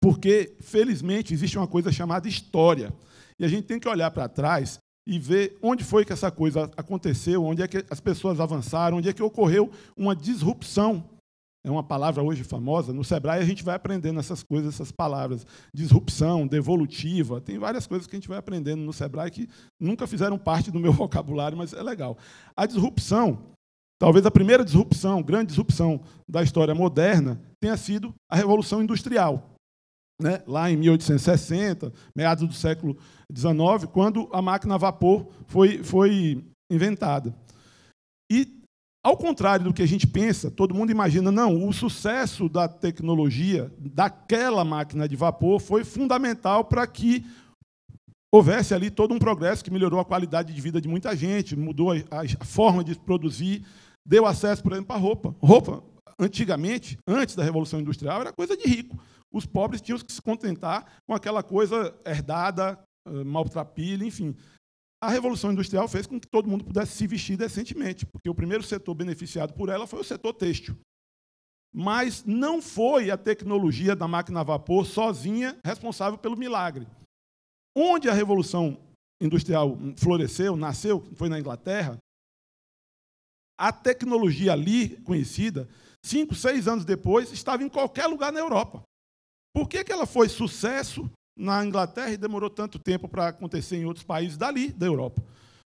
Porque, felizmente, existe uma coisa chamada história. E a gente tem que olhar para trás e ver onde foi que essa coisa aconteceu, onde é que as pessoas avançaram, onde é que ocorreu uma disrupção. É uma palavra hoje famosa. No Sebrae a gente vai aprendendo essas coisas, essas palavras. Disrupção, devolutiva. Tem várias coisas que a gente vai aprendendo no Sebrae que nunca fizeram parte do meu vocabulário, mas é legal. A disrupção, talvez a primeira disrupção, grande disrupção da história moderna, tenha sido a Revolução Industrial né, lá em 1860, meados do século XIX, quando a máquina a vapor foi, foi inventada. E, ao contrário do que a gente pensa, todo mundo imagina, não, o sucesso da tecnologia daquela máquina de vapor foi fundamental para que houvesse ali todo um progresso que melhorou a qualidade de vida de muita gente, mudou a, a forma de produzir, deu acesso, por exemplo, à roupa. Roupa, antigamente, antes da Revolução Industrial, era coisa de rico. Os pobres tinham que se contentar com aquela coisa herdada, eh, maltrapilha, enfim. A Revolução Industrial fez com que todo mundo pudesse se vestir decentemente, porque o primeiro setor beneficiado por ela foi o setor têxtil. Mas não foi a tecnologia da máquina a vapor sozinha responsável pelo milagre. Onde a Revolução Industrial floresceu, nasceu, foi na Inglaterra, a tecnologia ali conhecida, cinco, seis anos depois, estava em qualquer lugar na Europa. Por que, que ela foi sucesso na Inglaterra e demorou tanto tempo para acontecer em outros países dali, da Europa?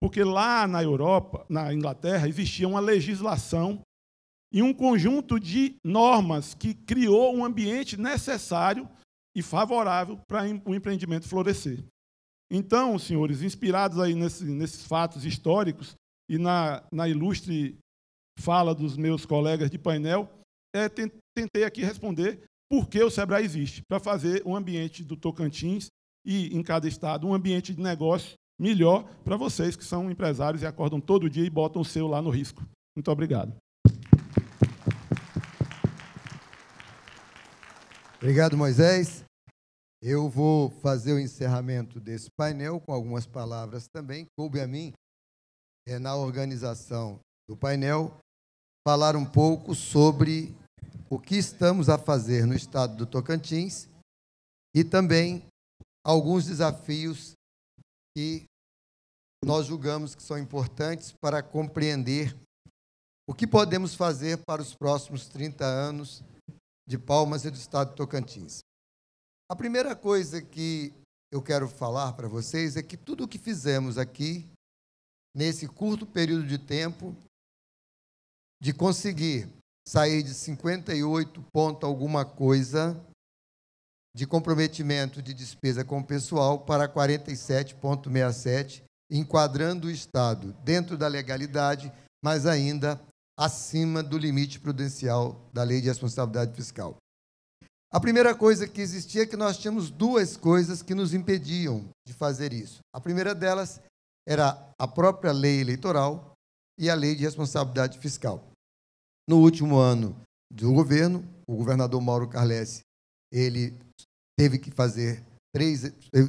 Porque lá na Europa, na Inglaterra, existia uma legislação e um conjunto de normas que criou um ambiente necessário e favorável para o empreendimento florescer. Então, senhores, inspirados aí nesse, nesses fatos históricos e na, na, ilustre fala dos meus colegas de painel, é, tentei aqui responder por que o Sebrae existe, para fazer um ambiente do Tocantins e em cada estado um ambiente de negócio melhor para vocês que são empresários e acordam todo dia e botam o seu lá no risco. Muito obrigado. Obrigado, Moisés. Eu vou fazer o encerramento desse painel com algumas palavras também. Coube a mim, é, na organização do painel, falar um pouco sobre o que estamos a fazer no estado do Tocantins e também alguns desafios que nós julgamos que são importantes para compreender o que podemos fazer para os próximos 30 anos de Palmas e do Estado de Tocantins. A primeira coisa que eu quero falar para vocês é que tudo o que fizemos aqui, nesse curto período de tempo, de conseguir sair de 58 ponto alguma coisa de comprometimento de despesa com o pessoal para 47,67, enquadrando o Estado dentro da legalidade, mas ainda acima do limite prudencial da Lei de Responsabilidade Fiscal. A primeira coisa que existia é que nós tínhamos duas coisas que nos impediam de fazer isso. A primeira delas era a própria lei eleitoral e a lei de responsabilidade fiscal. No último ano do governo, o governador Mauro Carlesse, ele teve que fazer três,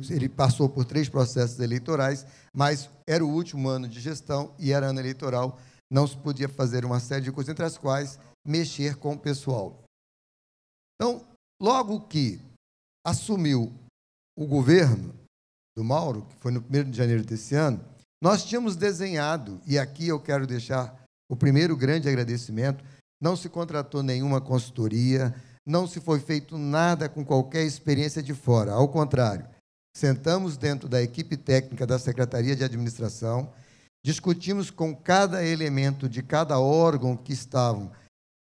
ele passou por três processos eleitorais, mas era o último ano de gestão e era ano eleitoral, não se podia fazer uma série de coisas, entre as quais mexer com o pessoal. Então, logo que assumiu o governo do Mauro, que foi no 1 de janeiro desse ano, nós tínhamos desenhado, e aqui eu quero deixar o primeiro grande agradecimento. Não se contratou nenhuma consultoria, não se foi feito nada com qualquer experiência de fora. Ao contrário, sentamos dentro da equipe técnica da Secretaria de Administração, discutimos com cada elemento de cada órgão que estavam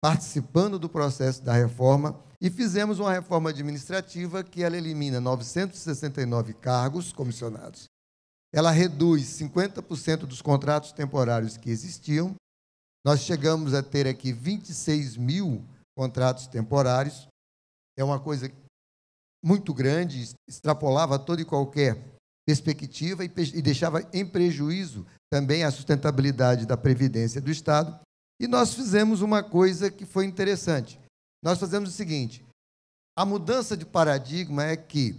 participando do processo da reforma e fizemos uma reforma administrativa que ela elimina 969 cargos comissionados. Ela reduz 50% dos contratos temporários que existiam nós chegamos a ter aqui 26 mil contratos temporários, é uma coisa muito grande, extrapolava toda e qualquer perspectiva e, e deixava em prejuízo também a sustentabilidade da Previdência do Estado. E nós fizemos uma coisa que foi interessante. Nós fazemos o seguinte: a mudança de paradigma é que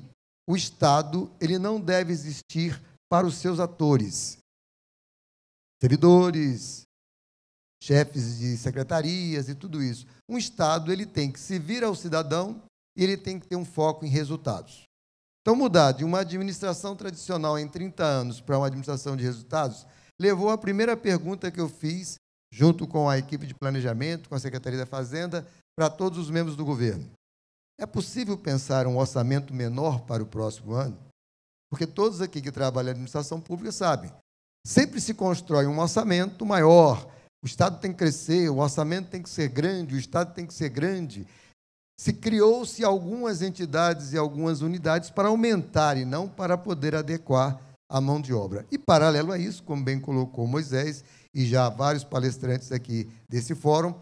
o Estado ele não deve existir para os seus atores, servidores, chefes de secretarias e tudo isso. Um Estado ele tem que se vir ao cidadão e ele tem que ter um foco em resultados. Então, mudar de uma administração tradicional em 30 anos para uma administração de resultados levou à primeira pergunta que eu fiz, junto com a equipe de planejamento, com a Secretaria da Fazenda, para todos os membros do governo. É possível pensar um orçamento menor para o próximo ano? Porque todos aqui que trabalham na administração pública sabem. Sempre se constrói um orçamento maior, o Estado tem que crescer, o orçamento tem que ser grande, o Estado tem que ser grande. Se criou-se algumas entidades e algumas unidades para aumentar e não para poder adequar a mão de obra. E paralelo a isso, como bem colocou Moisés e já vários palestrantes aqui desse fórum,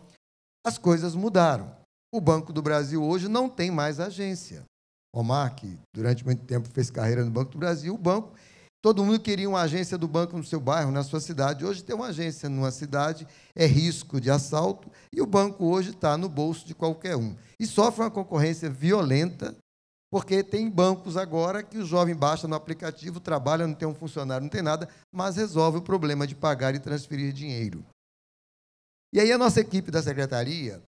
as coisas mudaram. O Banco do Brasil hoje não tem mais agência. Omar, que durante muito tempo fez carreira no Banco do Brasil, o banco Todo mundo queria uma agência do banco no seu bairro, na sua cidade. Hoje, ter uma agência numa cidade é risco de assalto e o banco hoje está no bolso de qualquer um. E sofre uma concorrência violenta, porque tem bancos agora que o jovem baixa no aplicativo, trabalha, não tem um funcionário, não tem nada, mas resolve o problema de pagar e transferir dinheiro. E aí a nossa equipe da secretaria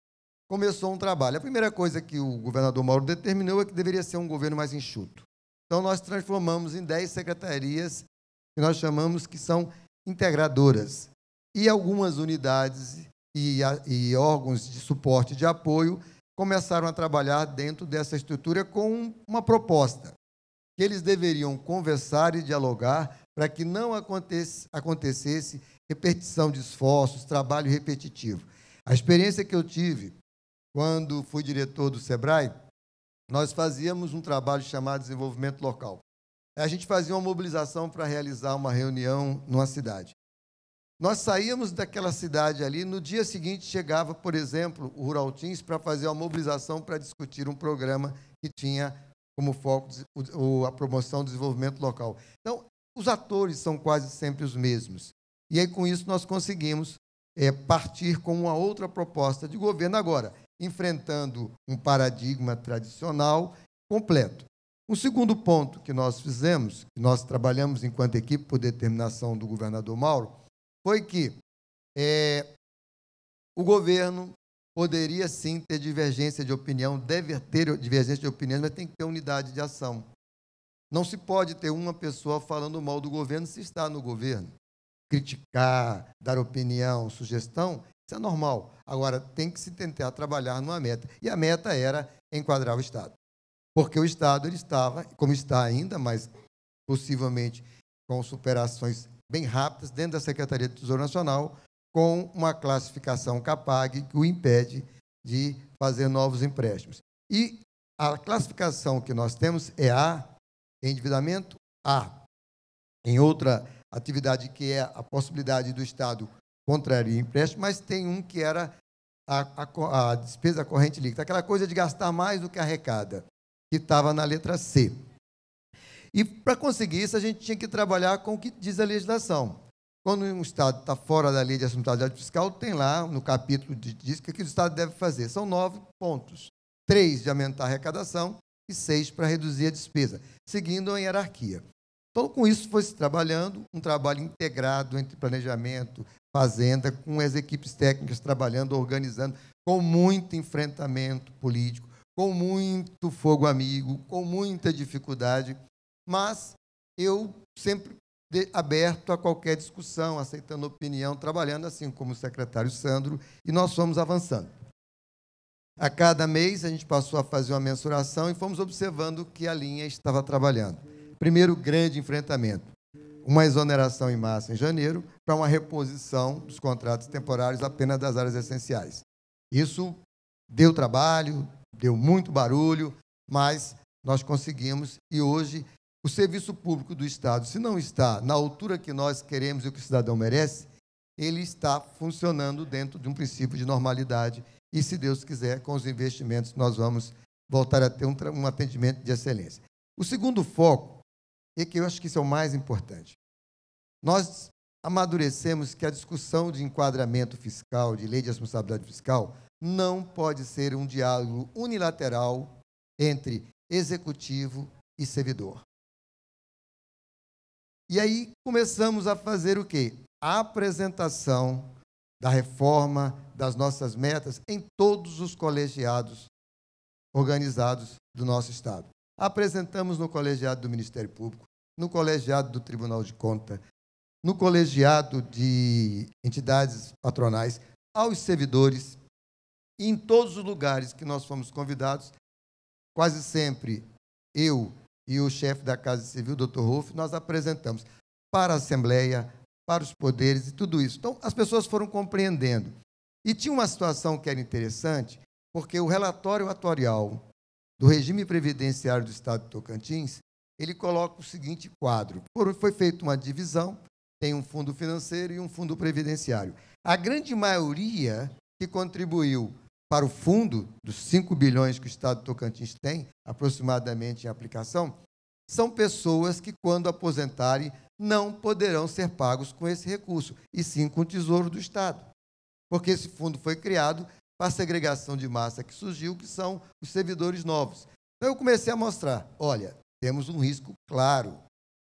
começou um trabalho. A primeira coisa que o governador Mauro determinou é que deveria ser um governo mais enxuto. Então, nós transformamos em 10 secretarias que nós chamamos que são integradoras. E algumas unidades e, e órgãos de suporte e de apoio começaram a trabalhar dentro dessa estrutura com uma proposta, que eles deveriam conversar e dialogar para que não acontecesse, acontecesse repetição de esforços, trabalho repetitivo. A experiência que eu tive quando fui diretor do SEBRAE nós fazíamos um trabalho chamado desenvolvimento local. A gente fazia uma mobilização para realizar uma reunião numa cidade. Nós saíamos daquela cidade ali, no dia seguinte chegava, por exemplo, o Rural Teams para fazer uma mobilização para discutir um programa que tinha como foco a promoção do desenvolvimento local. Então, os atores são quase sempre os mesmos. E aí, com isso, nós conseguimos é, partir com uma outra proposta de governo. Agora, enfrentando um paradigma tradicional completo. Um segundo ponto que nós fizemos, que nós trabalhamos enquanto equipe por determinação do governador Mauro, foi que é, o governo poderia sim ter divergência de opinião, deve ter divergência de opinião, mas tem que ter unidade de ação. Não se pode ter uma pessoa falando mal do governo se está no governo. Criticar, dar opinião, sugestão isso é normal. Agora, tem que se tentar trabalhar numa meta. E a meta era enquadrar o Estado. Porque o Estado ele estava, como está ainda, mas possivelmente com superações bem rápidas dentro da Secretaria do Tesouro Nacional, com uma classificação CAPAG que o impede de fazer novos empréstimos. E a classificação que nós temos é A, endividamento A. Em outra atividade que é a possibilidade do Estado contraria empréstimo, mas tem um que era a, a, a despesa corrente líquida, aquela coisa de gastar mais do que arrecada, que estava na letra C. E para conseguir isso, a gente tinha que trabalhar com o que diz a legislação. Quando um Estado está fora da lei de assumptibilidade fiscal, tem lá no capítulo de diz que, que o Estado deve fazer. São nove pontos: três de aumentar a arrecadação e seis para reduzir a despesa, seguindo a hierarquia. Então, com isso, foi se trabalhando um trabalho integrado entre planejamento, Fazenda, com as equipes técnicas trabalhando, organizando, com muito enfrentamento político, com muito fogo amigo, com muita dificuldade, mas eu sempre aberto a qualquer discussão, aceitando opinião, trabalhando assim como o secretário Sandro, e nós fomos avançando. A cada mês a gente passou a fazer uma mensuração e fomos observando que a linha estava trabalhando. Primeiro grande enfrentamento, uma exoneração em massa em janeiro para uma reposição dos contratos temporários apenas das áreas essenciais. Isso deu trabalho, deu muito barulho, mas nós conseguimos e hoje o serviço público do Estado, se não está na altura que nós queremos e o que o cidadão merece, ele está funcionando dentro de um princípio de normalidade e, se Deus quiser, com os investimentos, nós vamos voltar a ter um, um atendimento de excelência. O segundo foco e que eu acho que isso é o mais importante. Nós amadurecemos que a discussão de enquadramento fiscal, de lei de responsabilidade fiscal, não pode ser um diálogo unilateral entre executivo e servidor. E aí começamos a fazer o quê? A apresentação da reforma das nossas metas em todos os colegiados organizados do nosso Estado. Apresentamos no colegiado do Ministério Público, no colegiado do Tribunal de Contas, no colegiado de entidades patronais, aos servidores, e em todos os lugares que nós fomos convidados, quase sempre eu e o chefe da Casa Civil, Dr. Rolf, nós apresentamos para a Assembleia, para os poderes e tudo isso. Então, as pessoas foram compreendendo. E tinha uma situação que era interessante, porque o relatório atuarial do regime previdenciário do Estado de Tocantins ele coloca o seguinte quadro: foi feita uma divisão, tem um fundo financeiro e um fundo previdenciário. A grande maioria que contribuiu para o fundo dos 5 bilhões que o Estado Tocantins tem, aproximadamente em aplicação, são pessoas que, quando aposentarem, não poderão ser pagos com esse recurso, e sim com o Tesouro do Estado. Porque esse fundo foi criado para a segregação de massa que surgiu, que são os servidores novos. Então, eu comecei a mostrar: olha, temos um risco claro.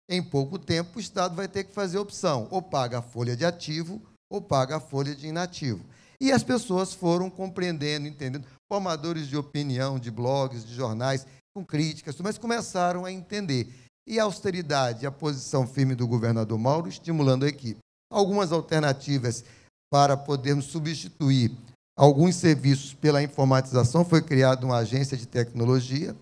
Em pouco tempo, o Estado vai ter que fazer opção: ou paga a folha de ativo ou paga a folha de inativo. E as pessoas foram compreendendo, entendendo, formadores de opinião, de blogs, de jornais, com críticas, mas começaram a entender. E a austeridade, a posição firme do governador Mauro, estimulando a equipe. Algumas alternativas para podermos substituir alguns serviços pela informatização, foi criada uma agência de tecnologia.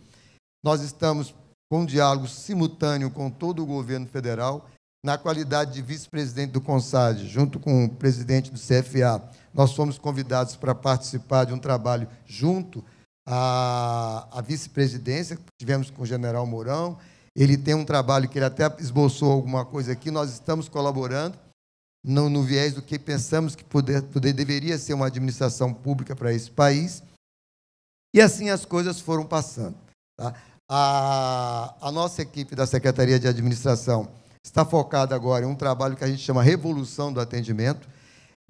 Nós estamos com diálogo simultâneo com todo o governo federal, na qualidade de vice-presidente do CONSAD, junto com o presidente do CFA. Nós fomos convidados para participar de um trabalho junto à, à vice-presidência, que tivemos com o general Mourão. Ele tem um trabalho que ele até esboçou alguma coisa aqui, nós estamos colaborando no, no viés do que pensamos que poder, poder, deveria ser uma administração pública para esse país. E assim as coisas foram passando. Tá? A, a nossa equipe da Secretaria de Administração está focada agora em um trabalho que a gente chama Revolução do Atendimento.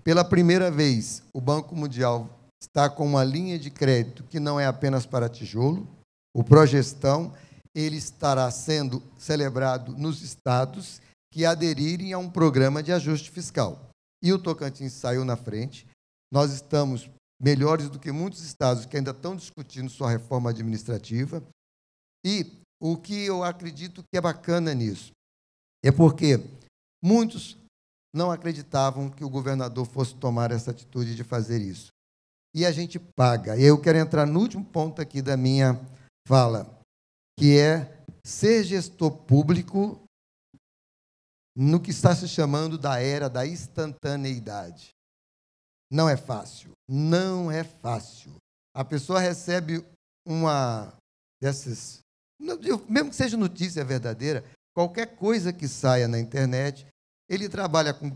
Pela primeira vez, o Banco Mundial está com uma linha de crédito que não é apenas para tijolo. O Progestão ele estará sendo celebrado nos estados que aderirem a um programa de ajuste fiscal. E o Tocantins saiu na frente. Nós estamos melhores do que muitos estados que ainda estão discutindo sua reforma administrativa. E o que eu acredito que é bacana nisso é porque muitos não acreditavam que o governador fosse tomar essa atitude de fazer isso. E a gente paga. E eu quero entrar no último ponto aqui da minha fala, que é ser gestor público no que está se chamando da era da instantaneidade. Não é fácil. Não é fácil. A pessoa recebe uma dessas mesmo que seja notícia verdadeira, qualquer coisa que saia na internet, ele trabalha com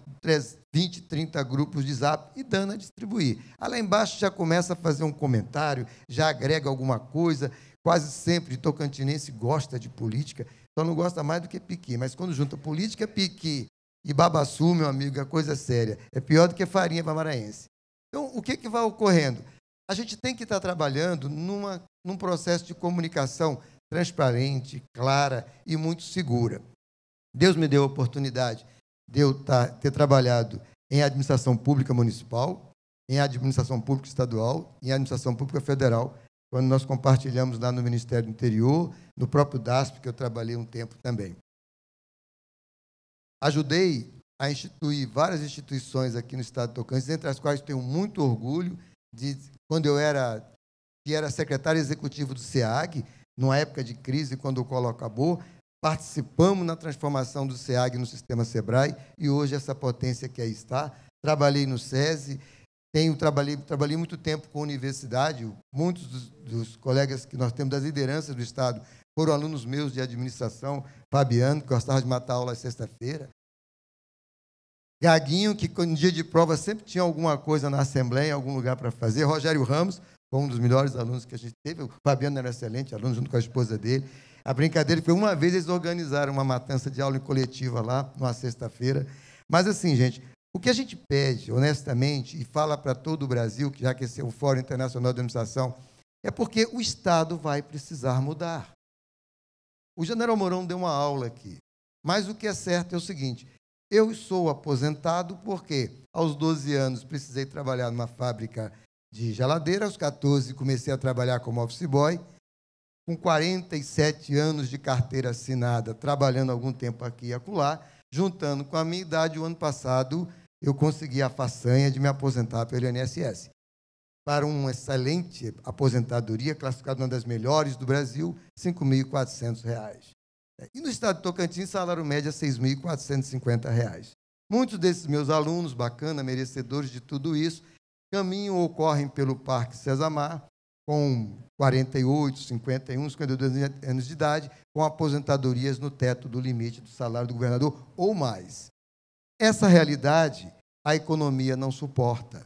20, 30 grupos de zap e dando a distribuir. Ah, lá embaixo já começa a fazer um comentário, já agrega alguma coisa. Quase sempre tocantinense gosta de política, só não gosta mais do que piqui. Mas quando junta política, piqui e babaçu, meu amigo, é coisa séria. É pior do que farinha bamaraense. Então, o que, que vai ocorrendo? A gente tem que estar trabalhando numa, num processo de comunicação transparente, clara e muito segura. Deus me deu a oportunidade de eu tá, ter trabalhado em administração pública municipal, em administração pública estadual, em administração pública federal, quando nós compartilhamos lá no Ministério do Interior, no próprio DASP, que eu trabalhei um tempo também. Ajudei a instituir várias instituições aqui no estado de Tocantins, entre as quais tenho muito orgulho de quando eu era que era secretário executivo do SEAG, numa época de crise, quando o colo acabou, participamos na transformação do SEAG no sistema SEBRAE e hoje essa potência que aí está. Trabalhei no SESI, tenho, trabalhei, trabalhei muito tempo com a universidade, muitos dos, dos colegas que nós temos das lideranças do Estado foram alunos meus de administração, Fabiano, que gostava de matar aula sexta-feira, Gaguinho, que no dia de prova sempre tinha alguma coisa na Assembleia, algum lugar para fazer, Rogério Ramos, foi um dos melhores alunos que a gente teve. O Fabiano era excelente aluno, junto com a esposa dele. A brincadeira foi uma vez eles organizaram uma matança de aula coletiva lá, numa sexta-feira. Mas assim, gente, o que a gente pede, honestamente, e fala para todo o Brasil, já que esse é o Fórum Internacional de Administração, é porque o Estado vai precisar mudar. O general Mourão deu uma aula aqui. Mas o que é certo é o seguinte: eu sou aposentado porque aos 12 anos precisei trabalhar numa fábrica de geladeira. Aos 14 comecei a trabalhar como office boy. Com 47 anos de carteira assinada, trabalhando algum tempo aqui e acolá, juntando com a minha idade, o ano passado eu consegui a façanha de me aposentar pelo INSS. Para uma excelente aposentadoria, classificada uma das melhores do Brasil, R$ 5.400. E no estado de Tocantins, salário médio é R$ 6.450. Muitos desses meus alunos, bacana, merecedores de tudo isso, caminham ou correm pelo Parque Cesamar com 48, 51, 52 anos de idade, com aposentadorias no teto do limite do salário do governador ou mais. Essa realidade a economia não suporta.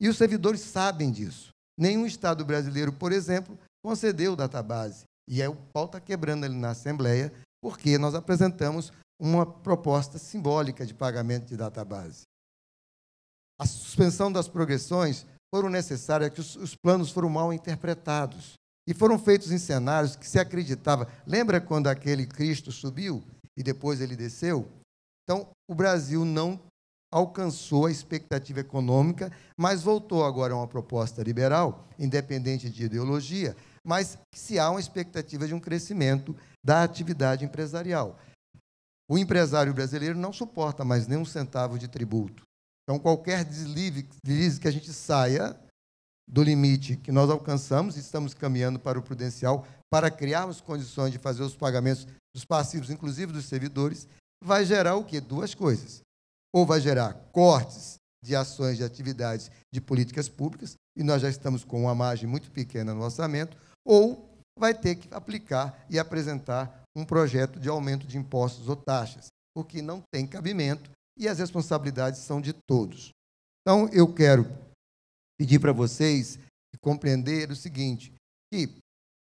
E os servidores sabem disso. Nenhum Estado brasileiro, por exemplo, concedeu database. E é o pau está quebrando ali na Assembleia, porque nós apresentamos uma proposta simbólica de pagamento de database a suspensão das progressões foram necessárias, que os, os planos foram mal interpretados. E foram feitos em cenários que se acreditava. Lembra quando aquele Cristo subiu e depois ele desceu? Então, o Brasil não alcançou a expectativa econômica, mas voltou agora a uma proposta liberal, independente de ideologia, mas se há uma expectativa de um crescimento da atividade empresarial. O empresário brasileiro não suporta mais nenhum centavo de tributo. Então, qualquer deslize que a gente saia do limite que nós alcançamos, estamos caminhando para o prudencial, para criarmos condições de fazer os pagamentos dos passivos, inclusive dos servidores, vai gerar o quê? Duas coisas. Ou vai gerar cortes de ações, de atividades, de políticas públicas, e nós já estamos com uma margem muito pequena no orçamento, ou vai ter que aplicar e apresentar um projeto de aumento de impostos ou taxas, porque não tem cabimento e as responsabilidades são de todos. Então, eu quero pedir para vocês compreender o seguinte, que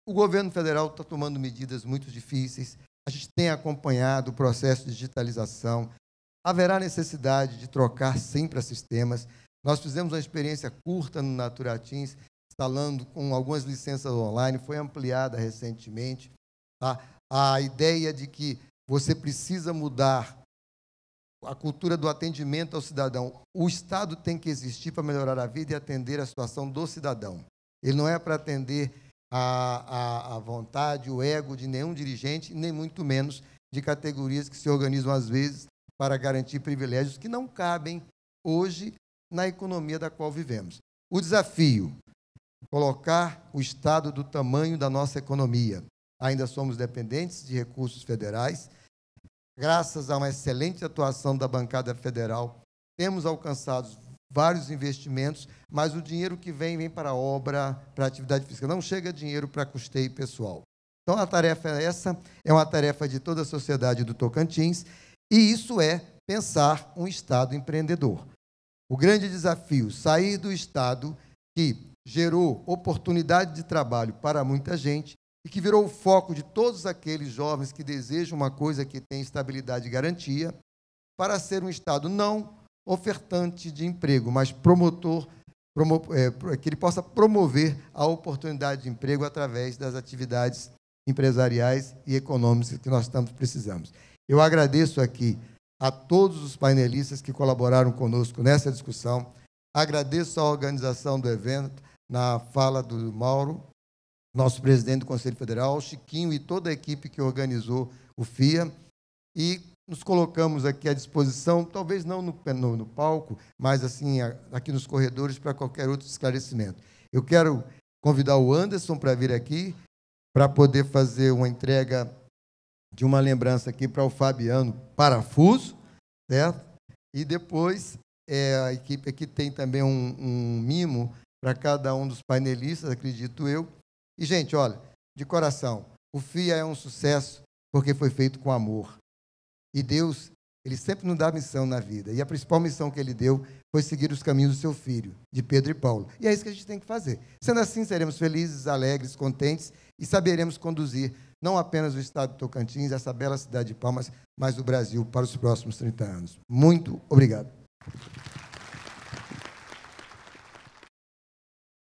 o governo federal está tomando medidas muito difíceis, a gente tem acompanhado o processo de digitalização, haverá necessidade de trocar sempre sistemas. Nós fizemos uma experiência curta no Naturatins, instalando com algumas licenças online, foi ampliada recentemente. Tá? A ideia de que você precisa mudar a cultura do atendimento ao cidadão. O Estado tem que existir para melhorar a vida e atender a situação do cidadão. Ele não é para atender a, a, a vontade, o ego de nenhum dirigente, nem muito menos de categorias que se organizam, às vezes, para garantir privilégios que não cabem hoje na economia da qual vivemos. O desafio: colocar o Estado do tamanho da nossa economia. Ainda somos dependentes de recursos federais, graças a uma excelente atuação da bancada federal, temos alcançado vários investimentos, mas o dinheiro que vem vem para obra, para atividade física. Não chega dinheiro para custeio pessoal. Então a tarefa é essa, é uma tarefa de toda a sociedade do Tocantins, e isso é pensar um Estado empreendedor. O grande desafio, sair do Estado que gerou oportunidade de trabalho para muita gente e que virou o foco de todos aqueles jovens que desejam uma coisa que tem estabilidade e garantia, para ser um Estado não ofertante de emprego, mas promotor, promo, é, que ele possa promover a oportunidade de emprego através das atividades empresariais e econômicas que nós estamos precisamos. Eu agradeço aqui a todos os painelistas que colaboraram conosco nessa discussão. Agradeço a organização do evento, na fala do Mauro, nosso presidente do Conselho Federal, Chiquinho e toda a equipe que organizou o FIA. E nos colocamos aqui à disposição, talvez não no, no, no palco, mas assim aqui nos corredores para qualquer outro esclarecimento. Eu quero convidar o Anderson para vir aqui para poder fazer uma entrega de uma lembrança aqui para o Fabiano Parafuso, certo? E depois é, a equipe aqui tem também um, um mimo para cada um dos painelistas, acredito eu, e, gente, olha, de coração, o FIA é um sucesso porque foi feito com amor. E Deus, ele sempre nos dá missão na vida. E a principal missão que ele deu foi seguir os caminhos do seu filho, de Pedro e Paulo. E é isso que a gente tem que fazer. Sendo assim, seremos felizes, alegres, contentes e saberemos conduzir não apenas o estado de Tocantins, essa bela cidade de Palmas, mas o Brasil para os próximos 30 anos. Muito obrigado.